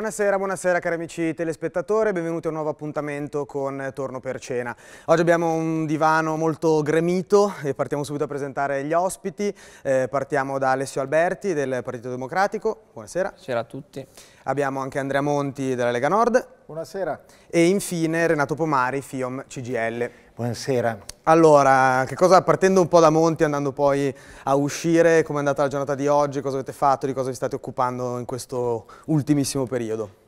Buonasera, buonasera cari amici telespettatori, benvenuti a un nuovo appuntamento con Torno per Cena. Oggi abbiamo un divano molto gremito e partiamo subito a presentare gli ospiti. Eh, partiamo da Alessio Alberti del Partito Democratico, buonasera. Buonasera a tutti abbiamo anche Andrea Monti della Lega Nord. Buonasera. E infine Renato Pomari, FIOM CGL. Buonasera. Allora, cosa, partendo un po' da Monti, andando poi a uscire, come è andata la giornata di oggi, cosa avete fatto, di cosa vi state occupando in questo ultimissimo periodo?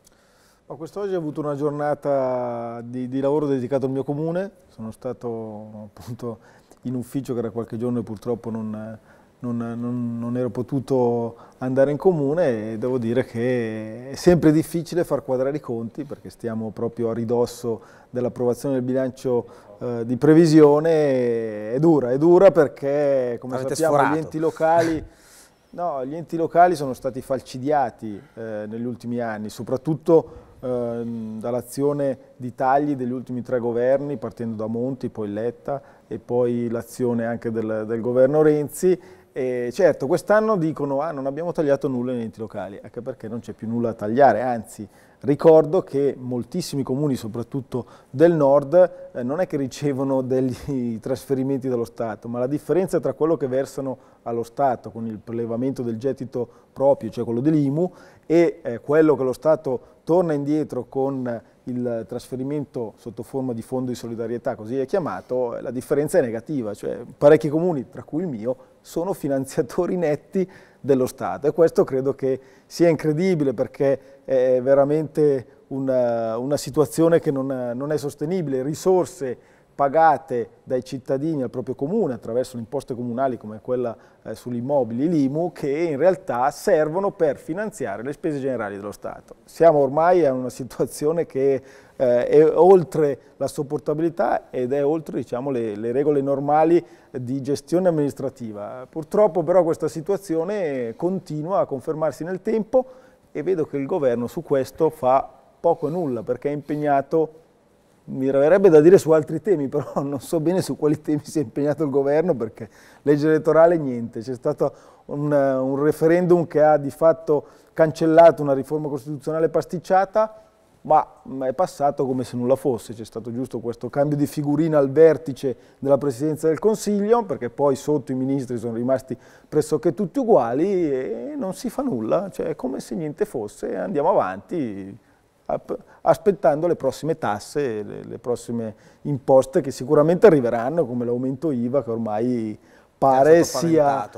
Quest'oggi ho avuto una giornata di, di lavoro dedicato al mio comune, sono stato appunto in ufficio che era qualche giorno e purtroppo non, non, non, non, ero potuto andare in comune e devo dire che è sempre difficile far quadrare i conti perché stiamo proprio a ridosso dell'approvazione del bilancio eh, di previsione, è dura, è dura perché come Avete sappiamo sforato. gli enti locali... No, gli enti locali sono stati falcidiati eh, negli ultimi anni, soprattutto ehm, dall'azione di tagli degli ultimi tre governi, partendo da Monti, poi Letta e poi l'azione anche del, del governo Renzi e certo, quest'anno dicono ah, non abbiamo tagliato nulla negli enti locali, anche perché non c'è più nulla a tagliare, anzi ricordo che moltissimi comuni, soprattutto del nord, eh, non è che ricevono degli trasferimenti dallo Stato, ma la differenza tra quello che versano allo Stato con il prelevamento del gettito proprio, cioè quello dell'IMU, e eh, quello che lo Stato torna indietro con il trasferimento sotto forma di fondo di solidarietà, così è chiamato, eh, la differenza è negativa, cioè parecchi comuni, tra cui il mio, sono finanziatori netti dello Stato e questo credo che sia incredibile perché è veramente una, eh, una situazione che non, non è sostenibile, risorse pagate dai cittadini al proprio comune attraverso le imposte comunali come quella eh, sugli immobili, l'IMU, che in realtà servono per finanziare le spese generali dello Stato. Siamo ormai a una situazione che eh, è oltre la sopportabilità ed è oltre diciamo, le, le regole normali di gestione amministrativa. Purtroppo però questa situazione continua a confermarsi nel tempo e vedo che il governo su questo fa poco e nulla perché è impegnato mi verrebbe da dire su altri temi, però non so bene su quali temi si è impegnato il governo perché legge elettorale niente, c'è stato un, eh, un, referendum che ha di fatto cancellato una riforma costituzionale pasticciata, ma, mm, è passato come se nulla fosse, c'è stato giusto questo cambio di figurina al vertice della Presidenza del Consiglio, perché poi sotto i ministri sono rimasti pressoché tutti uguali e non si fa nulla, cioè è come se niente fosse, andiamo avanti aspettando le prossime tasse, le, le prossime imposte che sicuramente arriveranno, come l'aumento IVA che ormai pare sia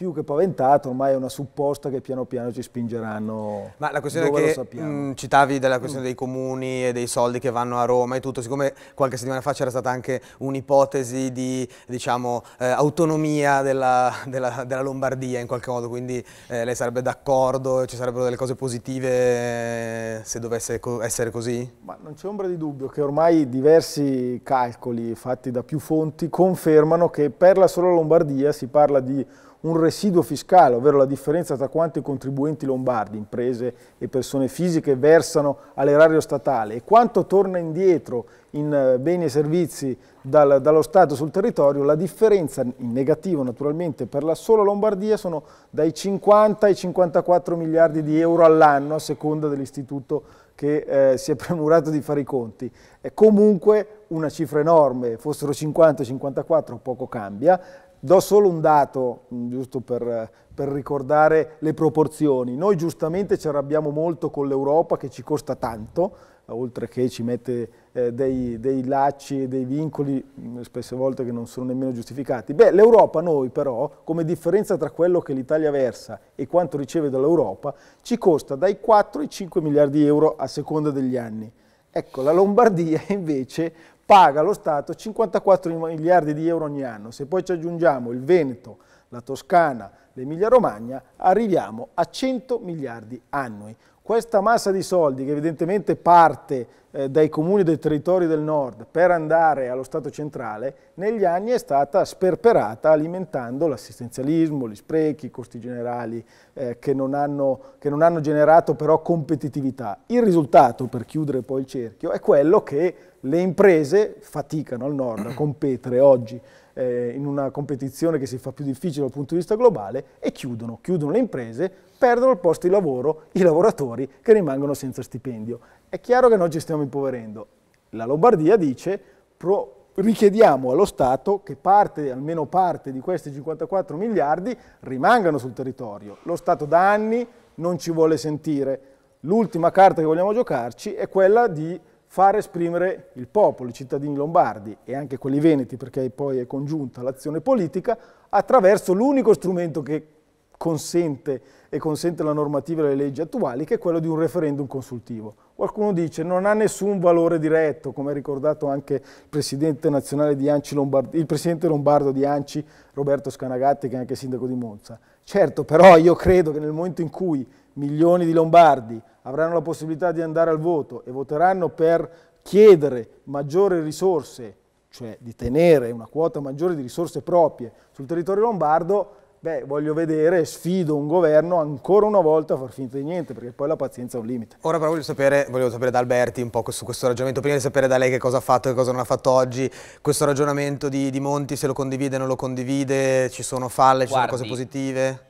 più che paventato, ormai è una supposta che piano piano ci spingeranno. Ma la questione che mh, mm, citavi della questione mm. dei comuni e dei soldi che vanno a Roma e tutto, siccome qualche settimana fa c'era stata anche un'ipotesi di diciamo, eh, autonomia della, della, della, Lombardia in qualche modo, quindi eh, lei sarebbe d'accordo, ci sarebbero delle cose positive eh, se dovesse co essere così? Ma non c'è ombra di dubbio che ormai diversi calcoli fatti da più fonti confermano che per la sola Lombardia si parla di un residuo fiscale, ovvero la differenza tra quanto i contribuenti lombardi, imprese e persone fisiche, versano all'erario statale e quanto torna indietro in eh, beni e servizi dal, dallo Stato sul territorio, la differenza in negativo naturalmente per la sola Lombardia sono dai 50 ai 54 miliardi di euro all'anno a seconda dell'istituto che eh, si è premurato di fare i conti. È comunque una cifra enorme, fossero 50 54 poco cambia, Do solo un dato, mm, giusto per, per ricordare le proporzioni. Noi giustamente ci arrabbiamo molto con l'Europa che ci costa tanto, oltre che ci mette eh, dei, dei, lacci e dei vincoli, mm, spesse volte che non sono nemmeno giustificati. Beh, l'Europa noi però, come differenza tra quello che l'Italia versa e quanto riceve dall'Europa, ci costa dai 4 ai 5 miliardi di euro a seconda degli anni. Ecco, la Lombardia invece paga lo Stato 54 miliardi di euro ogni anno. Se poi ci aggiungiamo il Veneto, la Toscana, l'Emilia Romagna, arriviamo a 100 miliardi annui. Questa massa di soldi che evidentemente parte eh, dai comuni dei territori del nord per andare allo Stato centrale, negli anni è stata sperperata alimentando l'assistenzialismo, gli sprechi, i costi generali eh, che, non hanno, che non hanno generato però competitività. Il risultato, per chiudere poi il cerchio, è quello che le imprese faticano al nord a competere oggi eh, in una competizione che si fa più difficile dal punto di vista globale e chiudono, chiudono le imprese, perdono il posto di lavoro i lavoratori che rimangono senza stipendio. È chiaro che noi ci stiamo impoverendo. La Lombardia dice pro, richiediamo allo Stato che parte, almeno parte di questi 54 miliardi rimangano sul territorio. Lo Stato da anni non ci vuole sentire. L'ultima carta che vogliamo giocarci è quella di fare esprimere il popolo, i cittadini lombardi e anche quelli veneti, perché poi è congiunta l'azione politica, attraverso l'unico strumento che consente e consente la normativa e le leggi attuali, che è quello di un referendum consultivo. Qualcuno dice che non ha nessun valore diretto, come ha ricordato anche il presidente, Lombardi, il presidente lombardo di Anci, Roberto Scanagatti, che è anche sindaco di Monza. Certo, però io credo che nel momento in cui milioni di lombardi avranno la possibilità di andare al voto e voteranno per chiedere maggiori risorse, cioè di tenere una quota maggiore di risorse proprie sul territorio lombardo, beh, voglio vedere, sfido un governo ancora una volta a far finta di niente, perché poi la pazienza è un limite. Ora però voglio sapere, voglio sapere da Alberti un po' su questo ragionamento, prima di sapere da lei che cosa ha fatto e cosa non ha fatto oggi, questo ragionamento di, di Monti, se lo condivide o non lo condivide, ci sono falle, Guardi, ci sono cose positive?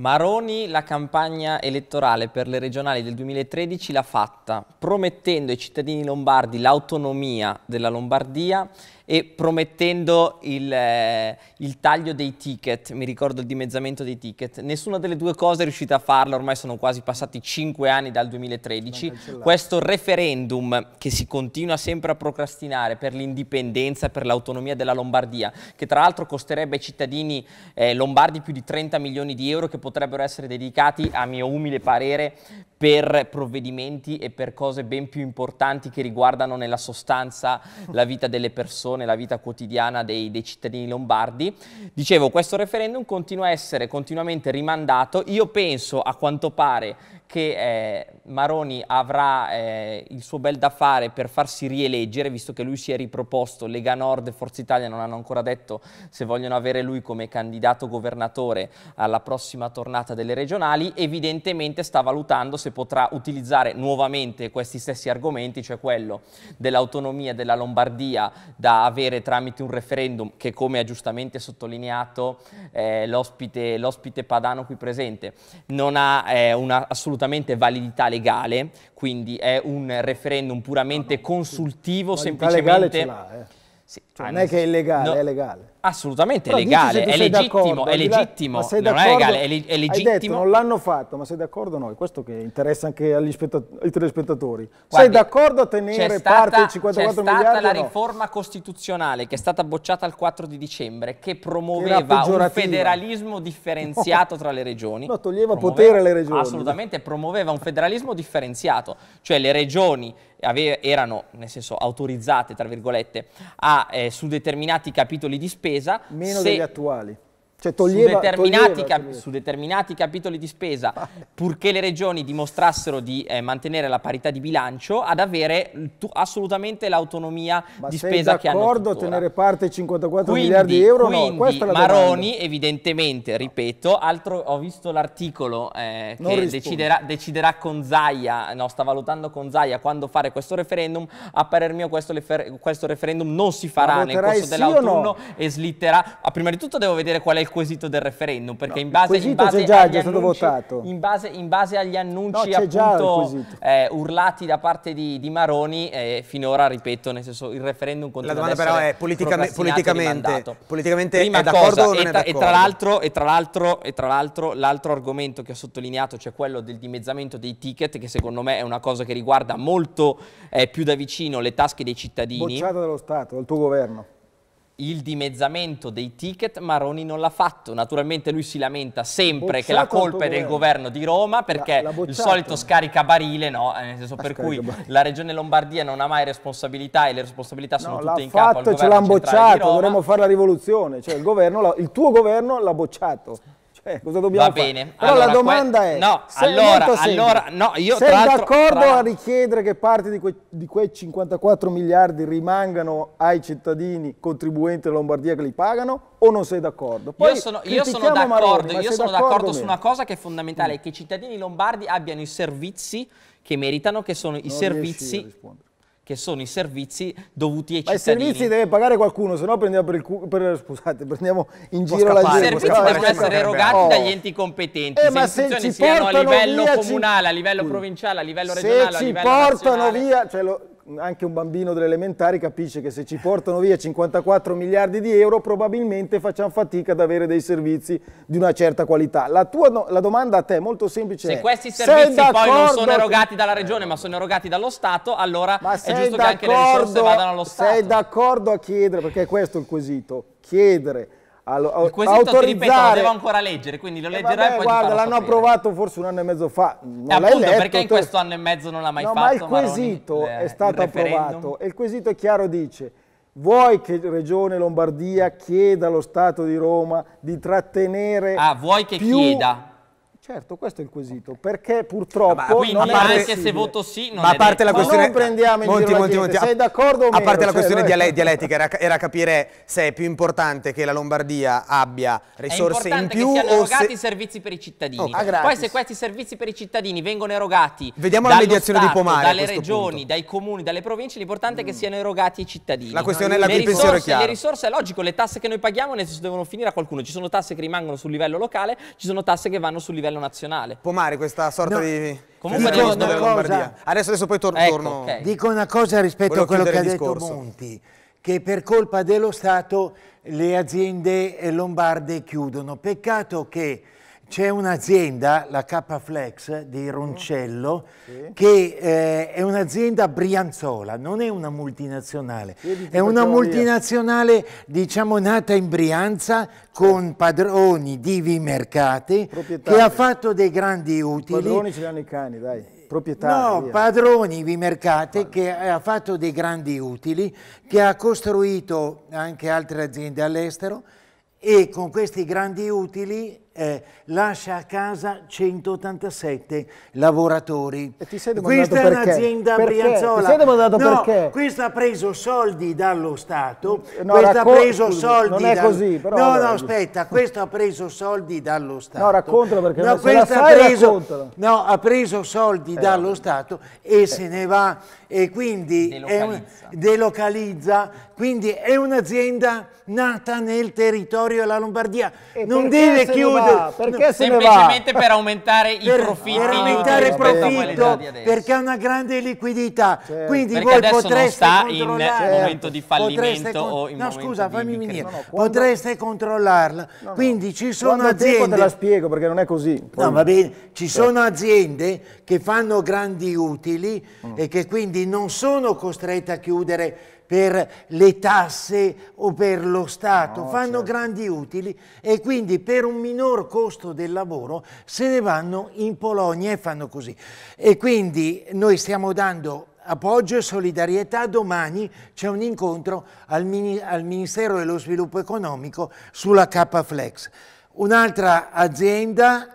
Maroni la campagna elettorale per le regionali del 2013 l'ha fatta promettendo ai cittadini lombardi l'autonomia della Lombardia e promettendo il, eh, il, taglio dei ticket, mi ricordo il dimezzamento dei ticket. Nessuna delle due cose è riuscita a farla, ormai sono quasi passati 5 anni dal 2013. Questo referendum che si continua sempre a procrastinare per l'indipendenza, per l'autonomia della Lombardia, che tra l'altro costerebbe ai cittadini eh, lombardi più di 30 milioni di euro che potrebbero essere dedicati, a mio umile parere, per provvedimenti e per cose ben più importanti che riguardano nella sostanza la vita delle persone, la vita quotidiana dei, dei cittadini lombardi. Dicevo, questo referendum continua a essere continuamente rimandato. Io penso a quanto pare che eh, Maroni avrà eh, il suo bel da fare per farsi rieleggere, visto che lui si è riproposto, Lega Nord e Forza Italia non hanno ancora detto se vogliono avere lui come candidato governatore alla prossima tornata delle regionali, evidentemente sta valutando se potrà utilizzare nuovamente questi stessi argomenti, cioè quello dell'autonomia della Lombardia da avere tramite un referendum che come ha giustamente sottolineato eh, l'ospite padano qui presente, non ha eh, una assolutamente validità legale, quindi è un referendum puramente ah, no, no, consultivo, semplicemente... legale ce l'ha, eh. sì, cioè, ah, non è che è illegale, no, è legale. Assolutamente, è legale, è legittimo, è legittimo, non è legale, è, legittimo. Detto, non l'hanno fatto, ma sei d'accordo o no? È questo che interessa anche agli ai telespettatori. Guardi, sei d'accordo a tenere stata, parte dei 54 miliardi? C'è stata la no? riforma costituzionale che è stata bocciata il 4 di dicembre che promuoveva che un federalismo differenziato tra le regioni. No, toglieva promuoveva, potere alle regioni. Assolutamente, promuoveva un federalismo differenziato, cioè le regioni erano, nel senso, autorizzate, tra virgolette, a, eh, su determinati capitoli di spesa spesa. Meno se... degli attuali. Cioè toglieva, su, determinati toglieva, cap- su, determinati capitoli di spesa, ah. purché le regioni dimostrassero di eh, mantenere la parità di bilancio, ad avere tu- assolutamente l'autonomia Ma di spesa che hanno. Ma d'accordo a tenere parte ai 54 quindi, miliardi di euro? Quindi, no, questa è la Maroni, domanda. evidentemente, ripeto, altro, ho visto l'articolo eh, che deciderà, deciderà, con Zaia, no, sta valutando con Zaia quando fare questo referendum, a parer mio questo, refer- questo referendum non si farà nel corso sì dell'autunno no? e slitterà. Ah, prima di tutto devo vedere qual è il quesito del referendum, perché no, in base, in base già, agli annunci, in base, in base agli annunci no, appunto eh, urlati da parte di, di Maroni, eh, finora, ripeto, nel senso il referendum continua La domanda però è politicamente, politicamente, politicamente Prima è d'accordo cosa, e, tra, è d'accordo? e tra l'altro, e tra l'altro, l'altro argomento che ho sottolineato, cioè quello del dimezzamento dei ticket, che secondo me è una cosa che riguarda molto eh, più da vicino le tasche dei cittadini. Bocciata dallo Stato, dal tuo governo il dimezzamento dei ticket Maroni non l'ha fatto. Naturalmente lui si lamenta sempre Bocciato che la colpa è del governo di Roma perché il solito scaricabarile, no? Eh, nel senso per cui la regione Lombardia non ha mai responsabilità e le responsabilità sono no, tutte in fatto, capo al governo ce l'hanno bocciato, dovremmo fare la rivoluzione, cioè il, governo, il tuo governo l'ha bocciato. Eh, cosa dobbiamo Va fare? bene. Però allora, la domanda è... No, allora, allora, no, io Sei d'accordo tra... a richiedere che parte di, que di, quei 54 miliardi rimangano ai cittadini contribuenti della Lombardia che li pagano o non sei d'accordo? Io sono, d'accordo, su una cosa che è fondamentale, mm. che i cittadini lombardi abbiano i servizi che meritano, che sono non i servizi che sono i servizi dovuti ai Ma cittadini. Ma i servizi deve pagare qualcuno, se no prendiamo per il cu- per, scusate, prendiamo in giro scappare. la gente. I servizi devono essere erogati oh. dagli enti competenti, eh, se, se siano a livello comunale, a livello mm. provinciale, a livello regionale, a livello Se ci portano via, cioè lo, anche un bambino dell'elementare capisce che se ci portano via 54 miliardi di euro probabilmente facciamo fatica ad avere dei servizi di una certa qualità. La, tua, no, la domanda a te è molto semplice. Se è, questi servizi poi non sono erogati dalla regione ma sono erogati dallo Stato, allora è giusto che anche le risorse vadano allo Stato. Sei d'accordo a chiedere, perché è questo il quesito, chiedere allo, il quesito ti ripeto, lo devo ancora leggere, quindi lo eh, leggerai eh vabbè, poi guarda, l'hanno sapere. approvato forse un anno e mezzo fa. Non eh, appunto, letto, perché in questo anno e mezzo non l'ha mai no, fatto? Ma il quesito Maroni, è stato approvato e il quesito è chiaro dice Vuoi che Regione Lombardia chieda allo Stato di Roma di trattenere... Ah, vuoi che più, chieda? Certo, questo è il quesito, perché ah, purtroppo... Ma quindi non anche se voto sì non Ma a parte la questione... non prendiamo in Monti, Monti, Monti, sei d'accordo o A parte la questione cioè, dialettica, era, era, capire se è più importante che la Lombardia abbia risorse in più o se... È che siano erogati se... i servizi per i cittadini. Oh, Poi se questi servizi per i cittadini vengono erogati Vediamo la mediazione Stato, di Pomare dalle regioni, punto. dai comuni, dalle province, l'importante è che mm. siano erogati ai cittadini. La questione è la cui pensiero è chiaro. Le risorse, è logico, le tasse che noi paghiamo ne devono finire a qualcuno. Ci sono tasse che rimangono sul livello locale, ci sono tasse che vanno sul livello livello nazionale. Pomare questa sorta no. di... Comunque dico una cosa, adesso, adesso poi tor ecco, torno... Okay. Dico una cosa rispetto Volevo a quello che ha detto Monti, che per colpa dello Stato le aziende lombarde chiudono. Peccato che c'è un'azienda, la K-Flex di mm. Roncello, sì. che eh, è un'azienda brianzola, non è una multinazionale. Sì, è una multinazionale, via. diciamo, nata in Brianza con padroni di mercati, che ha fatto dei grandi utili. I padroni ce li hanno i cani, dai proprietari. No, padroni di mercate che ha fatto dei grandi utili, che ha costruito anche altre aziende all'estero e con questi grandi utili eh, lascia a casa 187 lavoratori. E ti sei questa è un'azienda brianzola. No, questa ha preso soldi dallo Stato, no, questa ha preso soldi... Non è così, però... No, no, aspetta, questo ha preso soldi dallo Stato. No, raccontalo perché no, se la sai, ha preso, No, ha preso soldi eh, dallo Stato e eh. se ne va e quindi delocalizza, un... delocalizza quindi è un'azienda nata nel territorio della Lombardia. E non deve chiudere chiudere. Ah, perché no. se Semplicemente per aumentare per, i profitti. Per aumentare il profitto, perché ha una grande liquidità. Certo. Quindi perché voi potreste non sta in certo. momento di fallimento o in No, scusa, fammi venire. No, no, Potreste controllarla. Quindi ci sono quando aziende... te la spiego, perché non è così. Poi... No, va bene. Ci sono aziende che fanno grandi utili mm. e che quindi non sono costrette a chiudere per le tasse o per lo Stato, no, fanno certo. grandi utili e quindi per un minor costo del lavoro se ne vanno in Polonia e fanno così. E quindi noi stiamo dando appoggio e solidarietà. Domani c'è un incontro al, Min al, Ministero dello Sviluppo Economico sulla K-Flex. Un'altra azienda,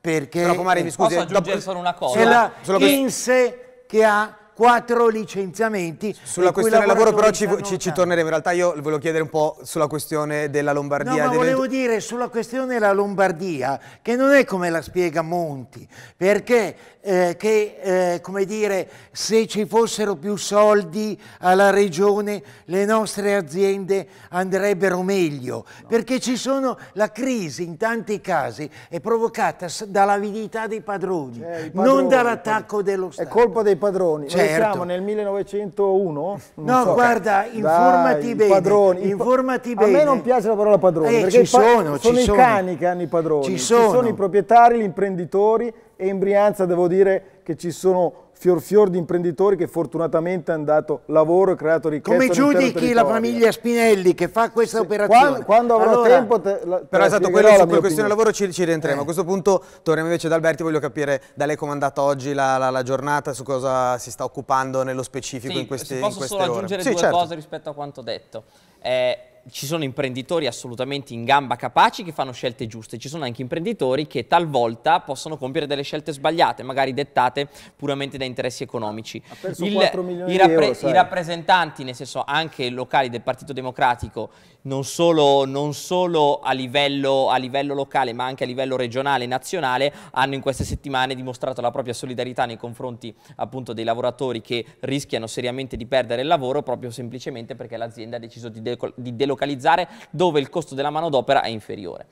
perché... Però, Comari, mi scusi, posso aggiungere dopo, solo una cosa? È la Inse che ha quattro licenziamenti. Sulla questione del lavoro però ci, ci, ci, torneremo, in realtà io volevo chiedere un po' sulla questione della Lombardia. No, ma dell'Ent... volevo dire sulla questione della Lombardia, che non è come la spiega Monti, perché eh, che, eh, come dire, se ci fossero più soldi alla regione le nostre aziende andrebbero meglio, no. perché ci sono, la crisi in tanti casi è provocata dall'avidità dei padroni, cioè, padroni non dall'attacco dello Stato. È colpa dei padroni. Cioè, Certo. siamo nel 1901? No, so, guarda, informati dai, bene. Padroni, informati bene. A me non piace la parola padroni, eh, perché sono, sono i cani che hanno i padroni. Ci sono. ci sono i proprietari, gli imprenditori e in Brianza devo dire che ci sono fior fior di imprenditori che fortunatamente hanno dato lavoro e creato ricchezza. Come giudichi la famiglia Spinelli che fa questa sì, operazione? Quando, quando avrò allora, tempo te, la, te Però esatto, quello su quella questione lavoro ci, ci rientriamo. Eh. A questo punto torniamo invece ad Alberti, voglio capire da lei come è andata oggi la, la, la, giornata, su cosa si sta occupando nello specifico sì, in queste, posso in queste solo aggiungere sì, due certo. cose rispetto a quanto detto. Eh, ci sono imprenditori assolutamente in gamba capaci che fanno scelte giuste, ci sono anche imprenditori che talvolta possono compiere delle scelte sbagliate, magari dettate puramente da interessi economici. Ha perso Il, i, rappre euro, i, rappresentanti, nel senso anche locali del Partito Democratico non solo, non solo a, livello, a, livello, locale ma anche a livello regionale e nazionale hanno in queste settimane dimostrato la propria solidarietà nei confronti appunto dei lavoratori che rischiano seriamente di perdere il lavoro proprio semplicemente perché l'azienda ha deciso di, de di, delocalizzare dove il costo della manodopera è inferiore.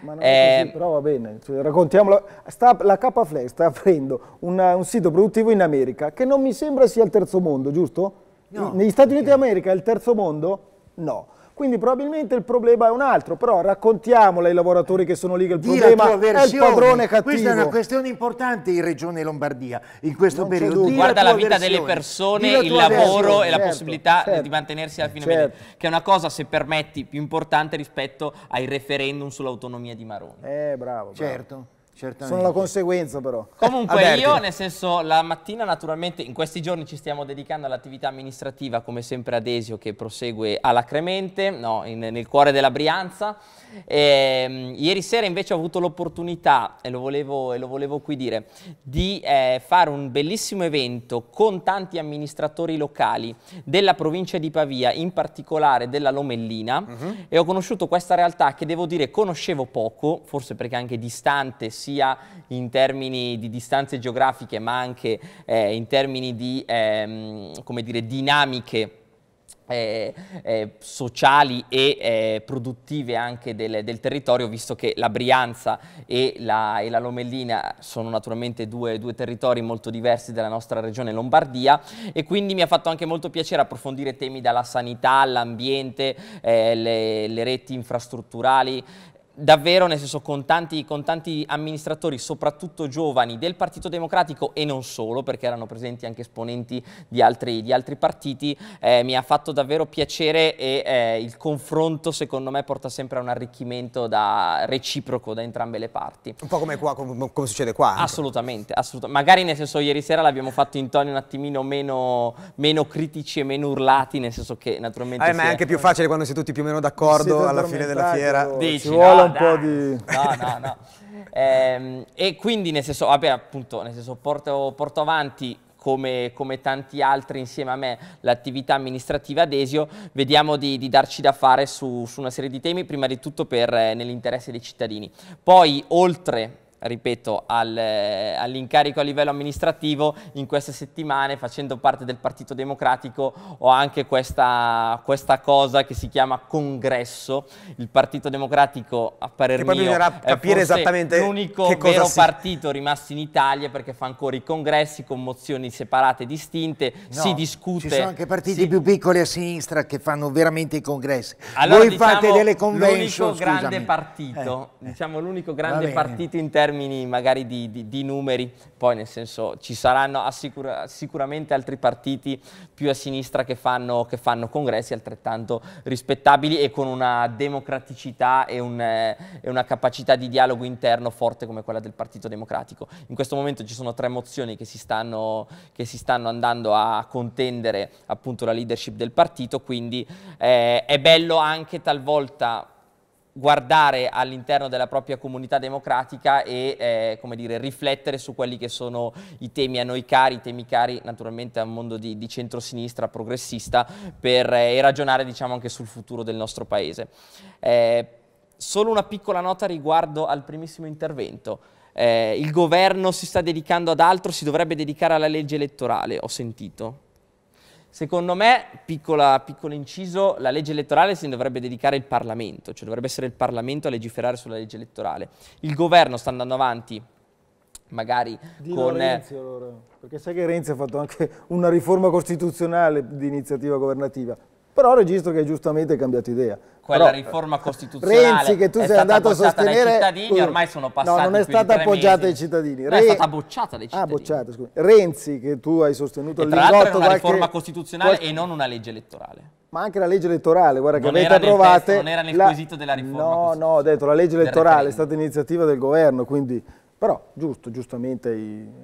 Ma non è eh, così, ehm, però va bene, cioè, raccontiamolo. Sta, la k sta aprendo una, un sito produttivo in America che non mi sembra sia il terzo mondo, giusto? No, negli Stati Uniti d'America è il terzo mondo? No. Quindi probabilmente il problema è un altro, però raccontiamolo ai lavoratori che sono lì che il Dì problema è il padrone cattivo. Questa è una questione importante in Regione Lombardia in questo non periodo. Guarda la, la vita versione. delle persone, il lavoro versione. e certo, la possibilità certo. di mantenersi alla fine certo. Mese, che è una cosa, se permetti, più importante rispetto ai referendum sull'autonomia di Maroni. Eh, bravo. bravo. Certo. Certamente. Sono la conseguenza però. Comunque Averti. io, nel senso, la mattina naturalmente, in questi giorni ci stiamo dedicando all'attività amministrativa, come sempre ad Esio, che prosegue alacremente no, in, nel cuore della Brianza. E, ehm, ieri sera invece ho avuto l'opportunità, e, e, lo volevo qui dire, di eh, fare un bellissimo evento con tanti amministratori locali della provincia di Pavia, in particolare della Lomellina, uh mhm. -huh. e ho conosciuto questa realtà che devo dire conoscevo poco, forse perché anche distante sia in termini di distanze geografiche ma anche eh, in termini di ehm, come dire, dinamiche eh, eh, sociali e eh, produttive anche del, del, territorio, visto che la Brianza e la, e la Lomellina sono naturalmente due, due, territori molto diversi della nostra regione Lombardia e quindi mi ha fatto anche molto piacere approfondire temi dalla sanità all'ambiente, eh, le, le, reti infrastrutturali, davvero, nel senso, con tanti, con tanti, amministratori, soprattutto giovani, del Partito Democratico e non solo, perché erano presenti anche esponenti di altri, di altri partiti, eh, mi ha fatto davvero piacere e eh, il confronto, secondo me, porta sempre a un arricchimento da, reciproco da entrambe le parti. Un po' come, qua, come, come succede qua. Assolutamente, assolutamente. Magari, nel senso, ieri sera l'abbiamo fatto in toni un attimino meno, meno, critici e meno urlati, nel senso che, naturalmente... Eh, ma è anche più facile quando si è tutti più o meno d'accordo alla fine della fiera. Dici, no? un dai. po' di... No, no, no. e, ehm, e quindi, nel senso, vabbè, appunto, nel senso, porto, porto avanti come, come, tanti altri insieme a me l'attività amministrativa ad Esio, vediamo di, di darci da fare su, su, una serie di temi, prima di tutto per, eh, nell'interesse dei cittadini. Poi, oltre ripeto, al, eh, all'incarico a livello amministrativo in queste settimane facendo parte del Partito Democratico ho anche questa, questa cosa che si chiama congresso. Il Partito Democratico a parer che mio capire esattamente l'unico vero si... partito rimasto in Italia perché fa ancora i congressi con mozioni separate e distinte, no, si discute. Ci sono anche partiti si... più piccoli a sinistra che fanno veramente i congressi. Allora, Voi diciamo, fate delle convention, L'unico grande partito, eh, eh. diciamo l'unico grande partito in termini magari di, di, di numeri, poi nel senso ci saranno assicura, sicuramente altri partiti più a sinistra che fanno, che fanno, congressi altrettanto rispettabili e con una democraticità e, un, eh, e una capacità di dialogo interno forte come quella del Partito Democratico. In questo momento ci sono tre mozioni che si stanno, che si stanno andando a contendere appunto la leadership del partito, quindi eh, è bello anche talvolta guardare all'interno della propria comunità democratica e eh, come dire, riflettere su quelli che sono i temi a noi cari, i temi cari naturalmente al mondo di, di centrosinistra progressista per, eh, e ragionare diciamo, anche sul futuro del nostro paese. Eh, solo una piccola nota riguardo al primissimo intervento. Eh, il governo si sta dedicando ad altro, si dovrebbe dedicare alla legge elettorale, ho sentito. Secondo me, piccola, piccolo inciso, la legge elettorale si dovrebbe dedicare il Parlamento, cioè dovrebbe essere il Parlamento a legiferare sulla legge elettorale. Il governo sta andando avanti magari Dillo con... Eh, Renzi allora, perché sai che Renzi ha fatto anche una riforma costituzionale di iniziativa governativa, però registro che giustamente hai cambiato idea. Quella Però, riforma eh, costituzionale Renzi, che tu sei andato a sostenere... dai cittadini, ormai sono passati No, non è stata appoggiata mesi. ai cittadini. Re... è stata bocciata dai ah, cittadini. Ah, bocciata, scusa. Renzi, che tu hai sostenuto all'ingotto... Tra l'altro è una riforma costituzionale qualche... e non una legge elettorale ma anche la legge elettorale, guarda non che avete approvato. Non era nel la... quesito della riforma. No, no, ho detto la legge elettorale è stata iniziativa del governo, quindi però, giusto, giustamente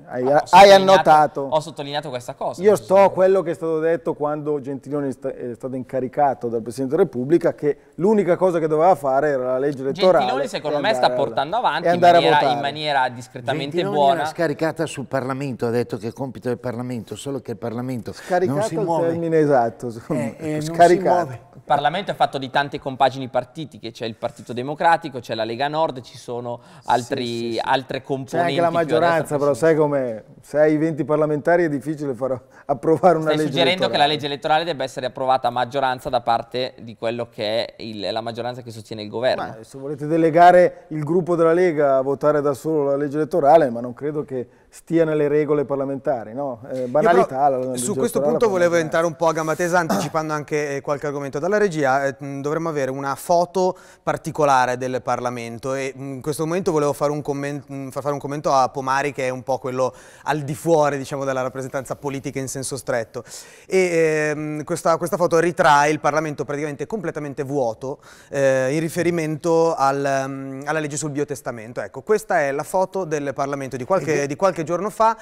hai, ah, hai annotato. Ho sottolineato questa cosa. Io sto a quello che è stato detto quando Gentiloni è stato incaricato dal Presidente della Repubblica, che l'unica cosa che doveva fare era la legge elettorale. Gentiloni secondo me sta portando avanti in maniera, in maniera, discretamente Gentiloni buona. Gentiloni scaricata sul Parlamento, ha detto che è compito del Parlamento, solo che il Parlamento scaricato non si muove. il termine esatto, eh, Eh, scaricato. Il Parlamento è fatto di tante compagini partitiche, c'è il Partito Democratico, c'è la Lega Nord, ci sono altri, sì, sì, sì. altre altre componenti. C'è anche la maggioranza, però sai come se hai 20 parlamentari è difficile far approvare una Stai legge Stai suggerendo elettorale. che la legge elettorale debba essere approvata a maggioranza da parte di quello che è il, la maggioranza che sostiene il governo. Ma se volete delegare il gruppo della Lega a votare da solo la legge elettorale, ma non credo che stia nelle regole parlamentari, no? eh, banalità. Però, la, su questo punto volevo entrare un po' a gamba tesa anticipando anche eh, qualche argomento. Dalla regia eh, dovremmo avere una foto particolare del Parlamento e in questo momento volevo fare un, mh, fare un commento a Pomari che è un po' quello al di fuori diciamo, della rappresentanza politica in senso stretto. E, mh, ehm, questa, questa, foto ritrae il Parlamento praticamente completamente vuoto eh, in riferimento al, alla legge sul biotestamento. Ecco, questa è la foto del Parlamento di qualche, di qualche qualche giorno fa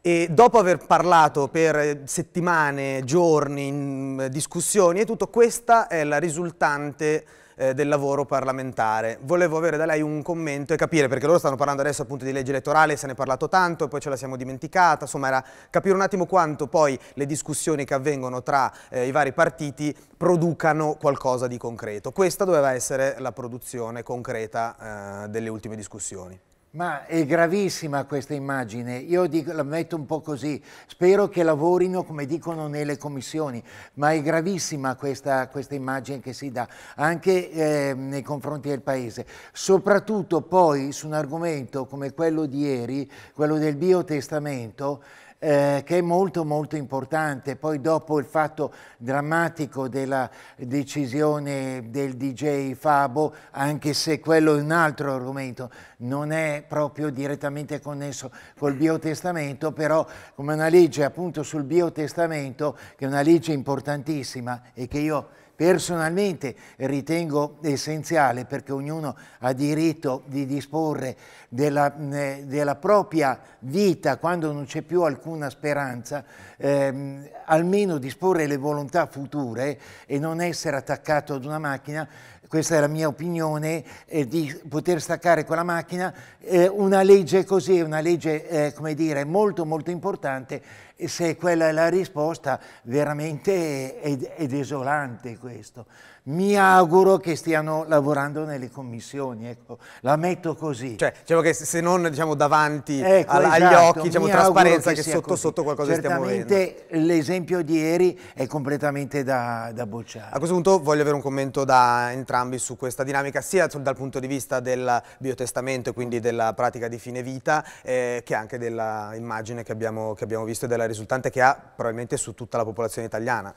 e dopo aver parlato per eh, settimane, giorni, in mm, discussioni e tutto, questa è la risultante eh, del lavoro parlamentare. Volevo avere da lei un commento e capire, perché loro stanno parlando adesso appunto di legge elettorale, se ne è parlato tanto e poi ce la siamo dimenticata, insomma era capire un attimo quanto poi le discussioni che avvengono tra eh, i vari partiti producano qualcosa di concreto. Questa doveva essere la produzione concreta eh, delle ultime discussioni. Ma è gravissima questa immagine, io dico, la metto un po' così, spero che lavorino come dicono nelle commissioni, ma è gravissima questa, questa immagine che si dà anche eh, nei confronti del Paese, soprattutto poi su un argomento come quello di ieri, quello del biotestamento, eh, che è molto molto importante. Poi dopo il fatto drammatico della decisione del DJ Fabo, anche se quello è un altro argomento, non è proprio direttamente connesso col biotestamento, però come una legge appunto sul biotestamento, che è una legge importantissima e che io personalmente ritengo essenziale perché ognuno ha diritto di disporre della, eh, della propria vita quando non c'è più alcuna speranza, ehm, almeno disporre le volontà future e non essere attaccato ad una macchina questa è la mia opinione, eh, di poter staccare quella macchina eh, una legge così, è una legge eh, come dire, molto molto importante, se quella è la risposta veramente è, è, è, desolante questo. Mi auguro che stiano lavorando nelle commissioni, ecco, la metto così. Cioè, diciamo che se non diciamo, davanti ecco, alla, esatto, agli occhi, diciamo trasparenza, che, che sotto così. sotto qualcosa Certamente stiamo vedendo. L'esempio di ieri è completamente da, da bocciare. A questo punto voglio avere un commento da entrambi entrambi su questa dinamica sia dal punto di vista del biotestamento e quindi della pratica di fine vita eh, che anche dell'immagine che abbiamo, che abbiamo visto e della risultante che ha probabilmente su tutta la popolazione italiana.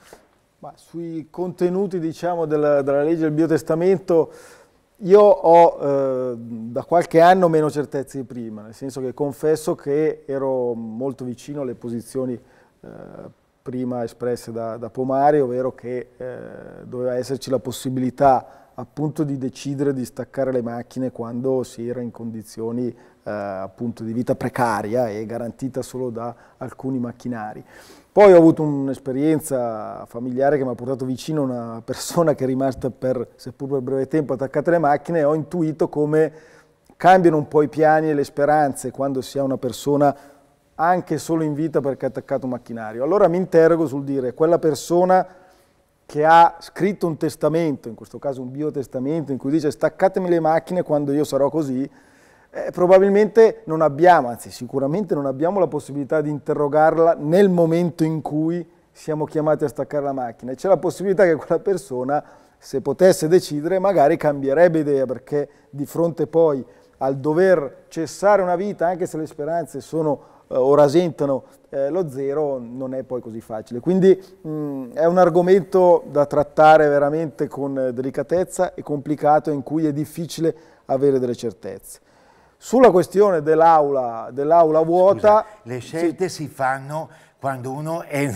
Ma sui contenuti diciamo, della, della, legge del biotestamento io ho eh, da qualche anno meno certezze di prima, nel senso che confesso che ero molto vicino alle posizioni eh, prima espresse da, da, Pomari, ovvero che eh, doveva esserci la possibilità appunto di decidere di staccare le macchine quando si era in condizioni eh, appunto di vita precaria e garantita solo da alcuni macchinari. Poi ho avuto un'esperienza familiare che mi ha portato vicino a una persona che è rimasta per, seppur per breve tempo, attaccata alle macchine e ho intuito come cambiano un po' i piani e le speranze quando si ha una persona anche solo in vita perché ha attaccato un macchinario. Allora mi interrogo sul dire quella persona che ha scritto un testamento, in questo caso un biotestamento, in cui dice staccatemi le macchine quando io sarò così, eh, probabilmente non abbiamo, anzi sicuramente non abbiamo la possibilità di interrogarla nel momento in cui siamo chiamati a staccare la macchina. C'è la possibilità che quella persona, se potesse decidere, magari cambierebbe idea, perché di fronte poi al dover cessare una vita, anche se le speranze sono eh, o rasentano eh, lo zero non è poi così facile. Quindi mh, mm, è un argomento da trattare veramente con eh, delicatezza e complicato in cui è difficile avere delle certezze. Sulla questione dell'aula dell vuota... Scusa, le scelte sì, si fanno quando uno è,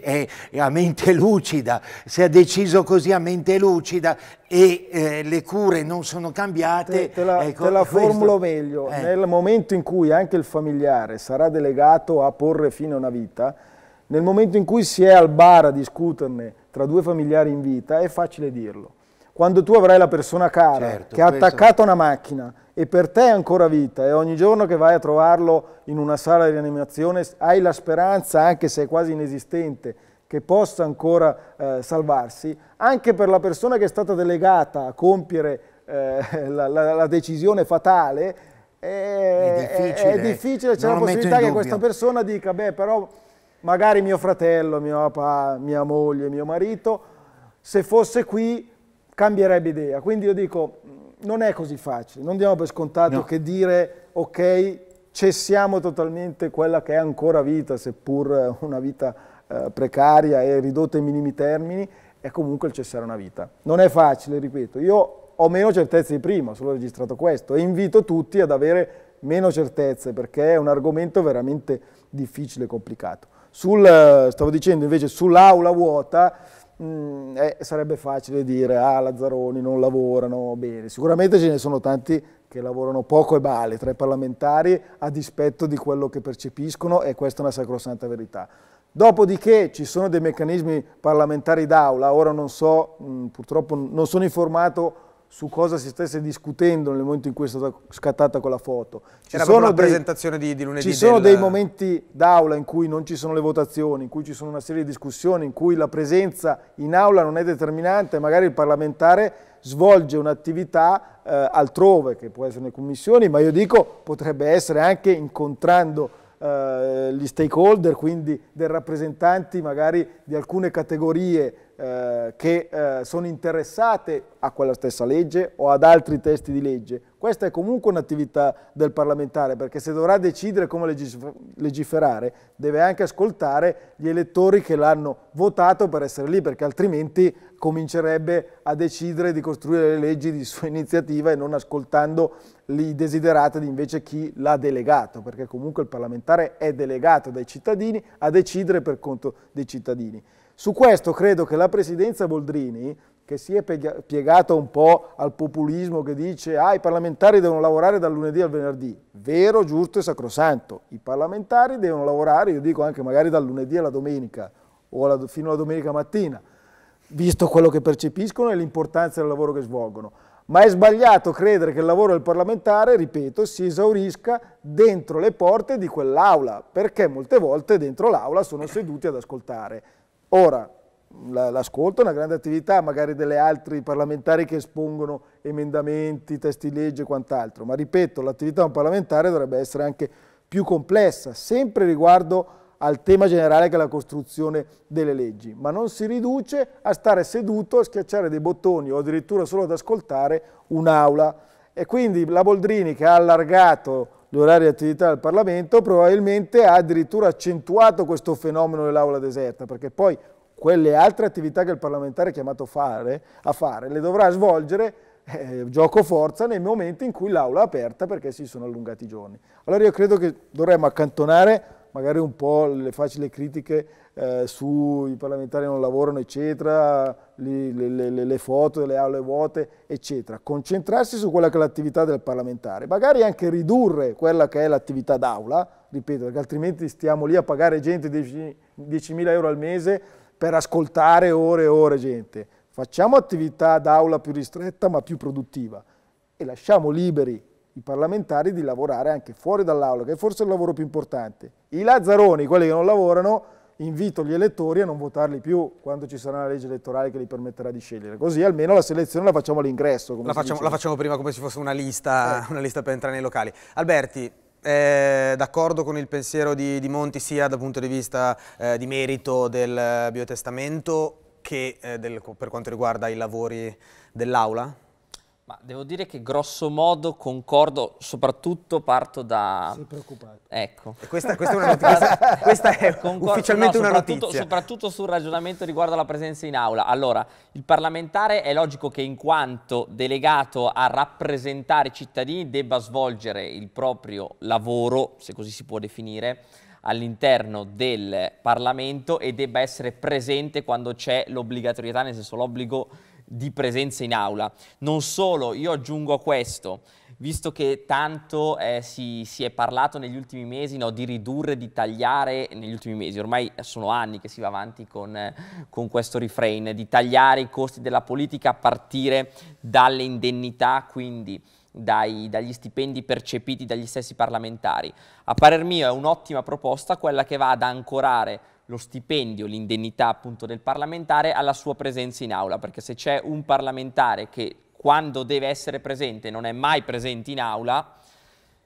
è, a mente lucida, se ha deciso così a mente lucida e eh, le cure non sono cambiate... Te, te la, ecco, te la formulo meglio, eh. nel momento in cui anche il familiare sarà delegato a porre fine a una vita, nel momento in cui si è al bar a discuterne tra due familiari in vita, è facile dirlo. Quando tu avrai la persona cara certo, che ha questo... attaccato a una macchina, e per te è ancora vita e ogni giorno che vai a trovarlo in una sala di rianimazione hai la speranza, anche se è quasi inesistente, che possa ancora eh, salvarsi, anche per la persona che è stata delegata a compiere eh, la, la, la, decisione fatale, è, è difficile, è difficile eh. c'è la possibilità che questa persona dica, beh però magari mio fratello, mio papà, mia moglie, mio marito, se fosse qui cambierebbe idea. Quindi io dico, non è così facile, non diamo per scontato no. che dire ok cessiamo totalmente quella che è ancora vita, seppur eh, una vita eh, precaria e ridotta ai minimi termini, è comunque il cessare una vita. Non è facile, ripeto, io ho meno certezze di prima, solo registrato questo e invito tutti ad avere meno certezze perché è un argomento veramente difficile e complicato. Sul, eh, stavo dicendo invece sull'aula vuota, mh, mm, eh, sarebbe facile dire ah Lazzaroni non lavorano bene, sicuramente ce ne sono tanti che lavorano poco e male tra i parlamentari a dispetto di quello che percepiscono e questa è una sacrosanta verità. Dopodiché ci sono dei meccanismi parlamentari d'aula, ora non so, mh, mm, purtroppo non sono informato su cosa si stesse discutendo nel momento in cui è stata scattata quella foto. Ci Era sono la presentazione dei, di, lunedì. Ci sono del... dei momenti d'aula in cui non ci sono le votazioni, in cui ci sono una serie di discussioni, in cui la presenza in aula non è determinante, magari il parlamentare svolge un'attività eh, altrove, che può essere nelle commissioni, ma io dico potrebbe essere anche incontrando eh, gli stakeholder, quindi dei rappresentanti magari di alcune categorie eh, che eh, sono interessate a quella stessa legge o ad altri testi di legge. Questa è comunque un'attività del parlamentare perché se dovrà decidere come legiferare deve anche ascoltare gli elettori che l'hanno votato per essere lì perché altrimenti comincerebbe a decidere di costruire le leggi di sua iniziativa e non ascoltando i desiderata di invece chi l'ha delegato, perché comunque il parlamentare è delegato dai cittadini a decidere per conto dei cittadini. Su questo credo che la presidenza Boldrini, che si è piegata un po' al populismo che dice ah, i parlamentari devono lavorare dal lunedì al venerdì, vero, giusto e sacrosanto, i parlamentari devono lavorare, io dico anche magari dal lunedì alla domenica o alla, fino alla domenica mattina, visto quello che percepiscono e l'importanza del lavoro che svolgono. Ma è sbagliato credere che il lavoro del parlamentare, ripeto, si esaurisca dentro le porte di quell'aula, perché molte volte dentro l'aula sono seduti ad ascoltare Ora, l'ascolto è una grande attività magari delle altre parlamentari che espongono emendamenti, testi legge e quant'altro, ma ripeto, l'attività di un parlamentare dovrebbe essere anche più complessa, sempre riguardo al tema generale che è la costruzione delle leggi, ma non si riduce a stare seduto, a schiacciare dei bottoni o addirittura solo ad ascoltare un'aula. E quindi la Boldrini che ha allargato l'orario di attività del Parlamento, probabilmente ha addirittura accentuato questo fenomeno dell'aula deserta, perché poi quelle altre attività che il parlamentare è chiamato fare, a fare le dovrà svolgere eh, gioco forza nei momenti in cui l'aula è aperta perché si sono allungati i giorni. Allora io credo che dovremmo accantonare magari un po' le facili critiche eh, sui parlamentari non lavorano, eccetera, le, le, le, le, foto delle aule vuote, eccetera. Concentrarsi su quella che è l'attività del parlamentare, magari anche ridurre quella che è l'attività d'aula, ripeto, perché altrimenti stiamo lì a pagare gente 10.000 10 euro al mese per ascoltare ore e ore gente. Facciamo attività d'aula più ristretta ma più produttiva e lasciamo liberi i parlamentari di lavorare anche fuori dall'aula, che è forse il lavoro più importante. I lazzaroni, quelli che non lavorano, invito gli elettori a non votarli più quando ci sarà una legge elettorale che li permetterà di scegliere. Così almeno la selezione la facciamo all'ingresso. La, la, facciamo prima come se fosse una lista, eh. una lista per entrare nei locali. Alberti, eh, d'accordo con il pensiero di, di, Monti sia dal punto di vista eh, di merito del biotestamento che eh, del, per quanto riguarda i lavori dell'Aula? Ma devo dire che grosso modo concordo, soprattutto parto da... Sei preoccupato. Ecco. questa, questa è, una notizia, questa è concordo, ufficialmente no, una notizia. Soprattutto sul ragionamento riguardo alla presenza in aula. Allora, il parlamentare è logico che in quanto delegato a rappresentare i cittadini debba svolgere il proprio lavoro, se così si può definire, all'interno del Parlamento e debba essere presente quando c'è l'obbligatorietà, nel senso l'obbligo di presenza in aula. Non solo, io aggiungo questo, visto che tanto eh, si, si, è parlato negli ultimi mesi no, di ridurre, di tagliare, negli ultimi mesi, ormai sono anni che si va avanti con, eh, con questo refrain, di tagliare i costi della politica a partire dalle indennità, quindi dai, dagli stipendi percepiti dagli stessi parlamentari. A parer mio è un'ottima proposta quella che va ad ancorare lo stipendio, l'indennità appunto del parlamentare alla sua presenza in aula, perché se c'è un parlamentare che quando deve essere presente non è mai presente in aula,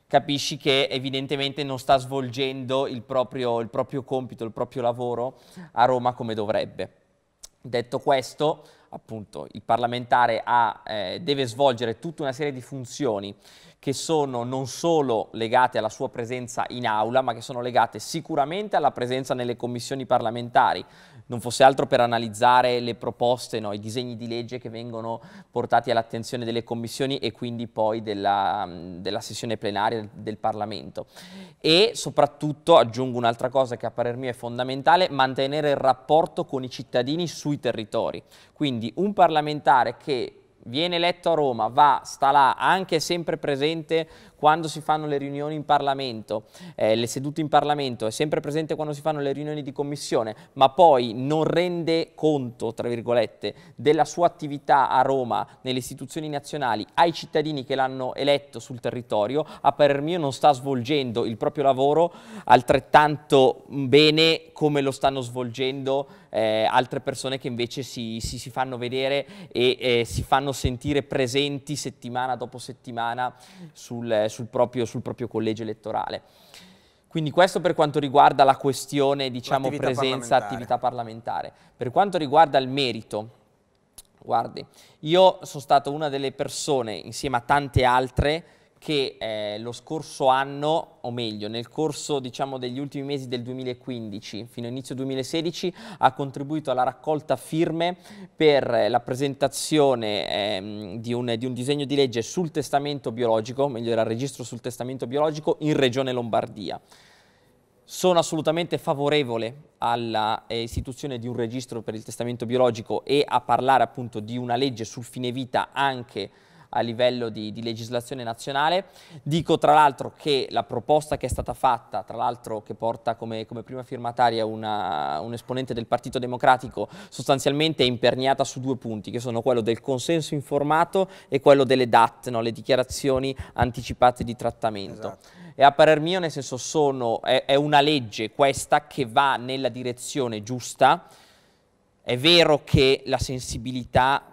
capisci che evidentemente non sta svolgendo il proprio, il proprio compito, il proprio lavoro a Roma come dovrebbe. Detto questo, appunto, il parlamentare ha, eh, deve svolgere tutta una serie di funzioni che sono non solo legate alla sua presenza in aula, ma che sono legate sicuramente alla presenza nelle commissioni parlamentari, non fosse altro per analizzare le proposte, no, i disegni di legge che vengono portati all'attenzione delle commissioni e quindi poi della, della sessione plenaria del Parlamento. E soprattutto, aggiungo un'altra cosa che a parer mio è fondamentale, mantenere il rapporto con i cittadini sui territori. Quindi un parlamentare che viene eletto a Roma, va, sta là, anche sempre presente quando si fanno le riunioni in Parlamento, eh, le sedute in Parlamento, è sempre presente quando si fanno le riunioni di commissione, ma poi non rende conto, tra virgolette, della sua attività a Roma, nelle istituzioni nazionali, ai cittadini che l'hanno eletto sul territorio, a parer mio non sta svolgendo il proprio lavoro altrettanto bene come lo stanno svolgendo eh, altre persone che invece si, si, si fanno vedere e eh, si fanno sentire presenti settimana dopo settimana sul, sul, proprio, sul proprio collegio elettorale. Quindi questo per quanto riguarda la questione, diciamo, presenza-attività parlamentare. Per quanto riguarda il merito, guardi, io sono stata una delle persone, insieme a tante altre, che eh, lo scorso anno, o meglio nel corso diciamo, degli ultimi mesi del 2015 fino all'inizio 2016, ha contribuito alla raccolta firme per la presentazione eh, di, un, di, un, disegno di legge sul testamento biologico, meglio era il registro sul testamento biologico in Regione Lombardia. Sono assolutamente favorevole all'istituzione eh, di un registro per il testamento biologico e a parlare appunto di una legge sul fine vita anche a livello di, di legislazione nazionale. Dico tra l'altro che la proposta che è stata fatta, tra l'altro che porta come, come prima firmataria una, un esponente del Partito Democratico, sostanzialmente è imperniata su due punti, che sono quello del consenso informato e quello delle DAT, no? le dichiarazioni anticipate di trattamento. Esatto. E a parer mio, nel senso, sono, è, è una legge questa che va nella direzione giusta. È vero che la sensibilità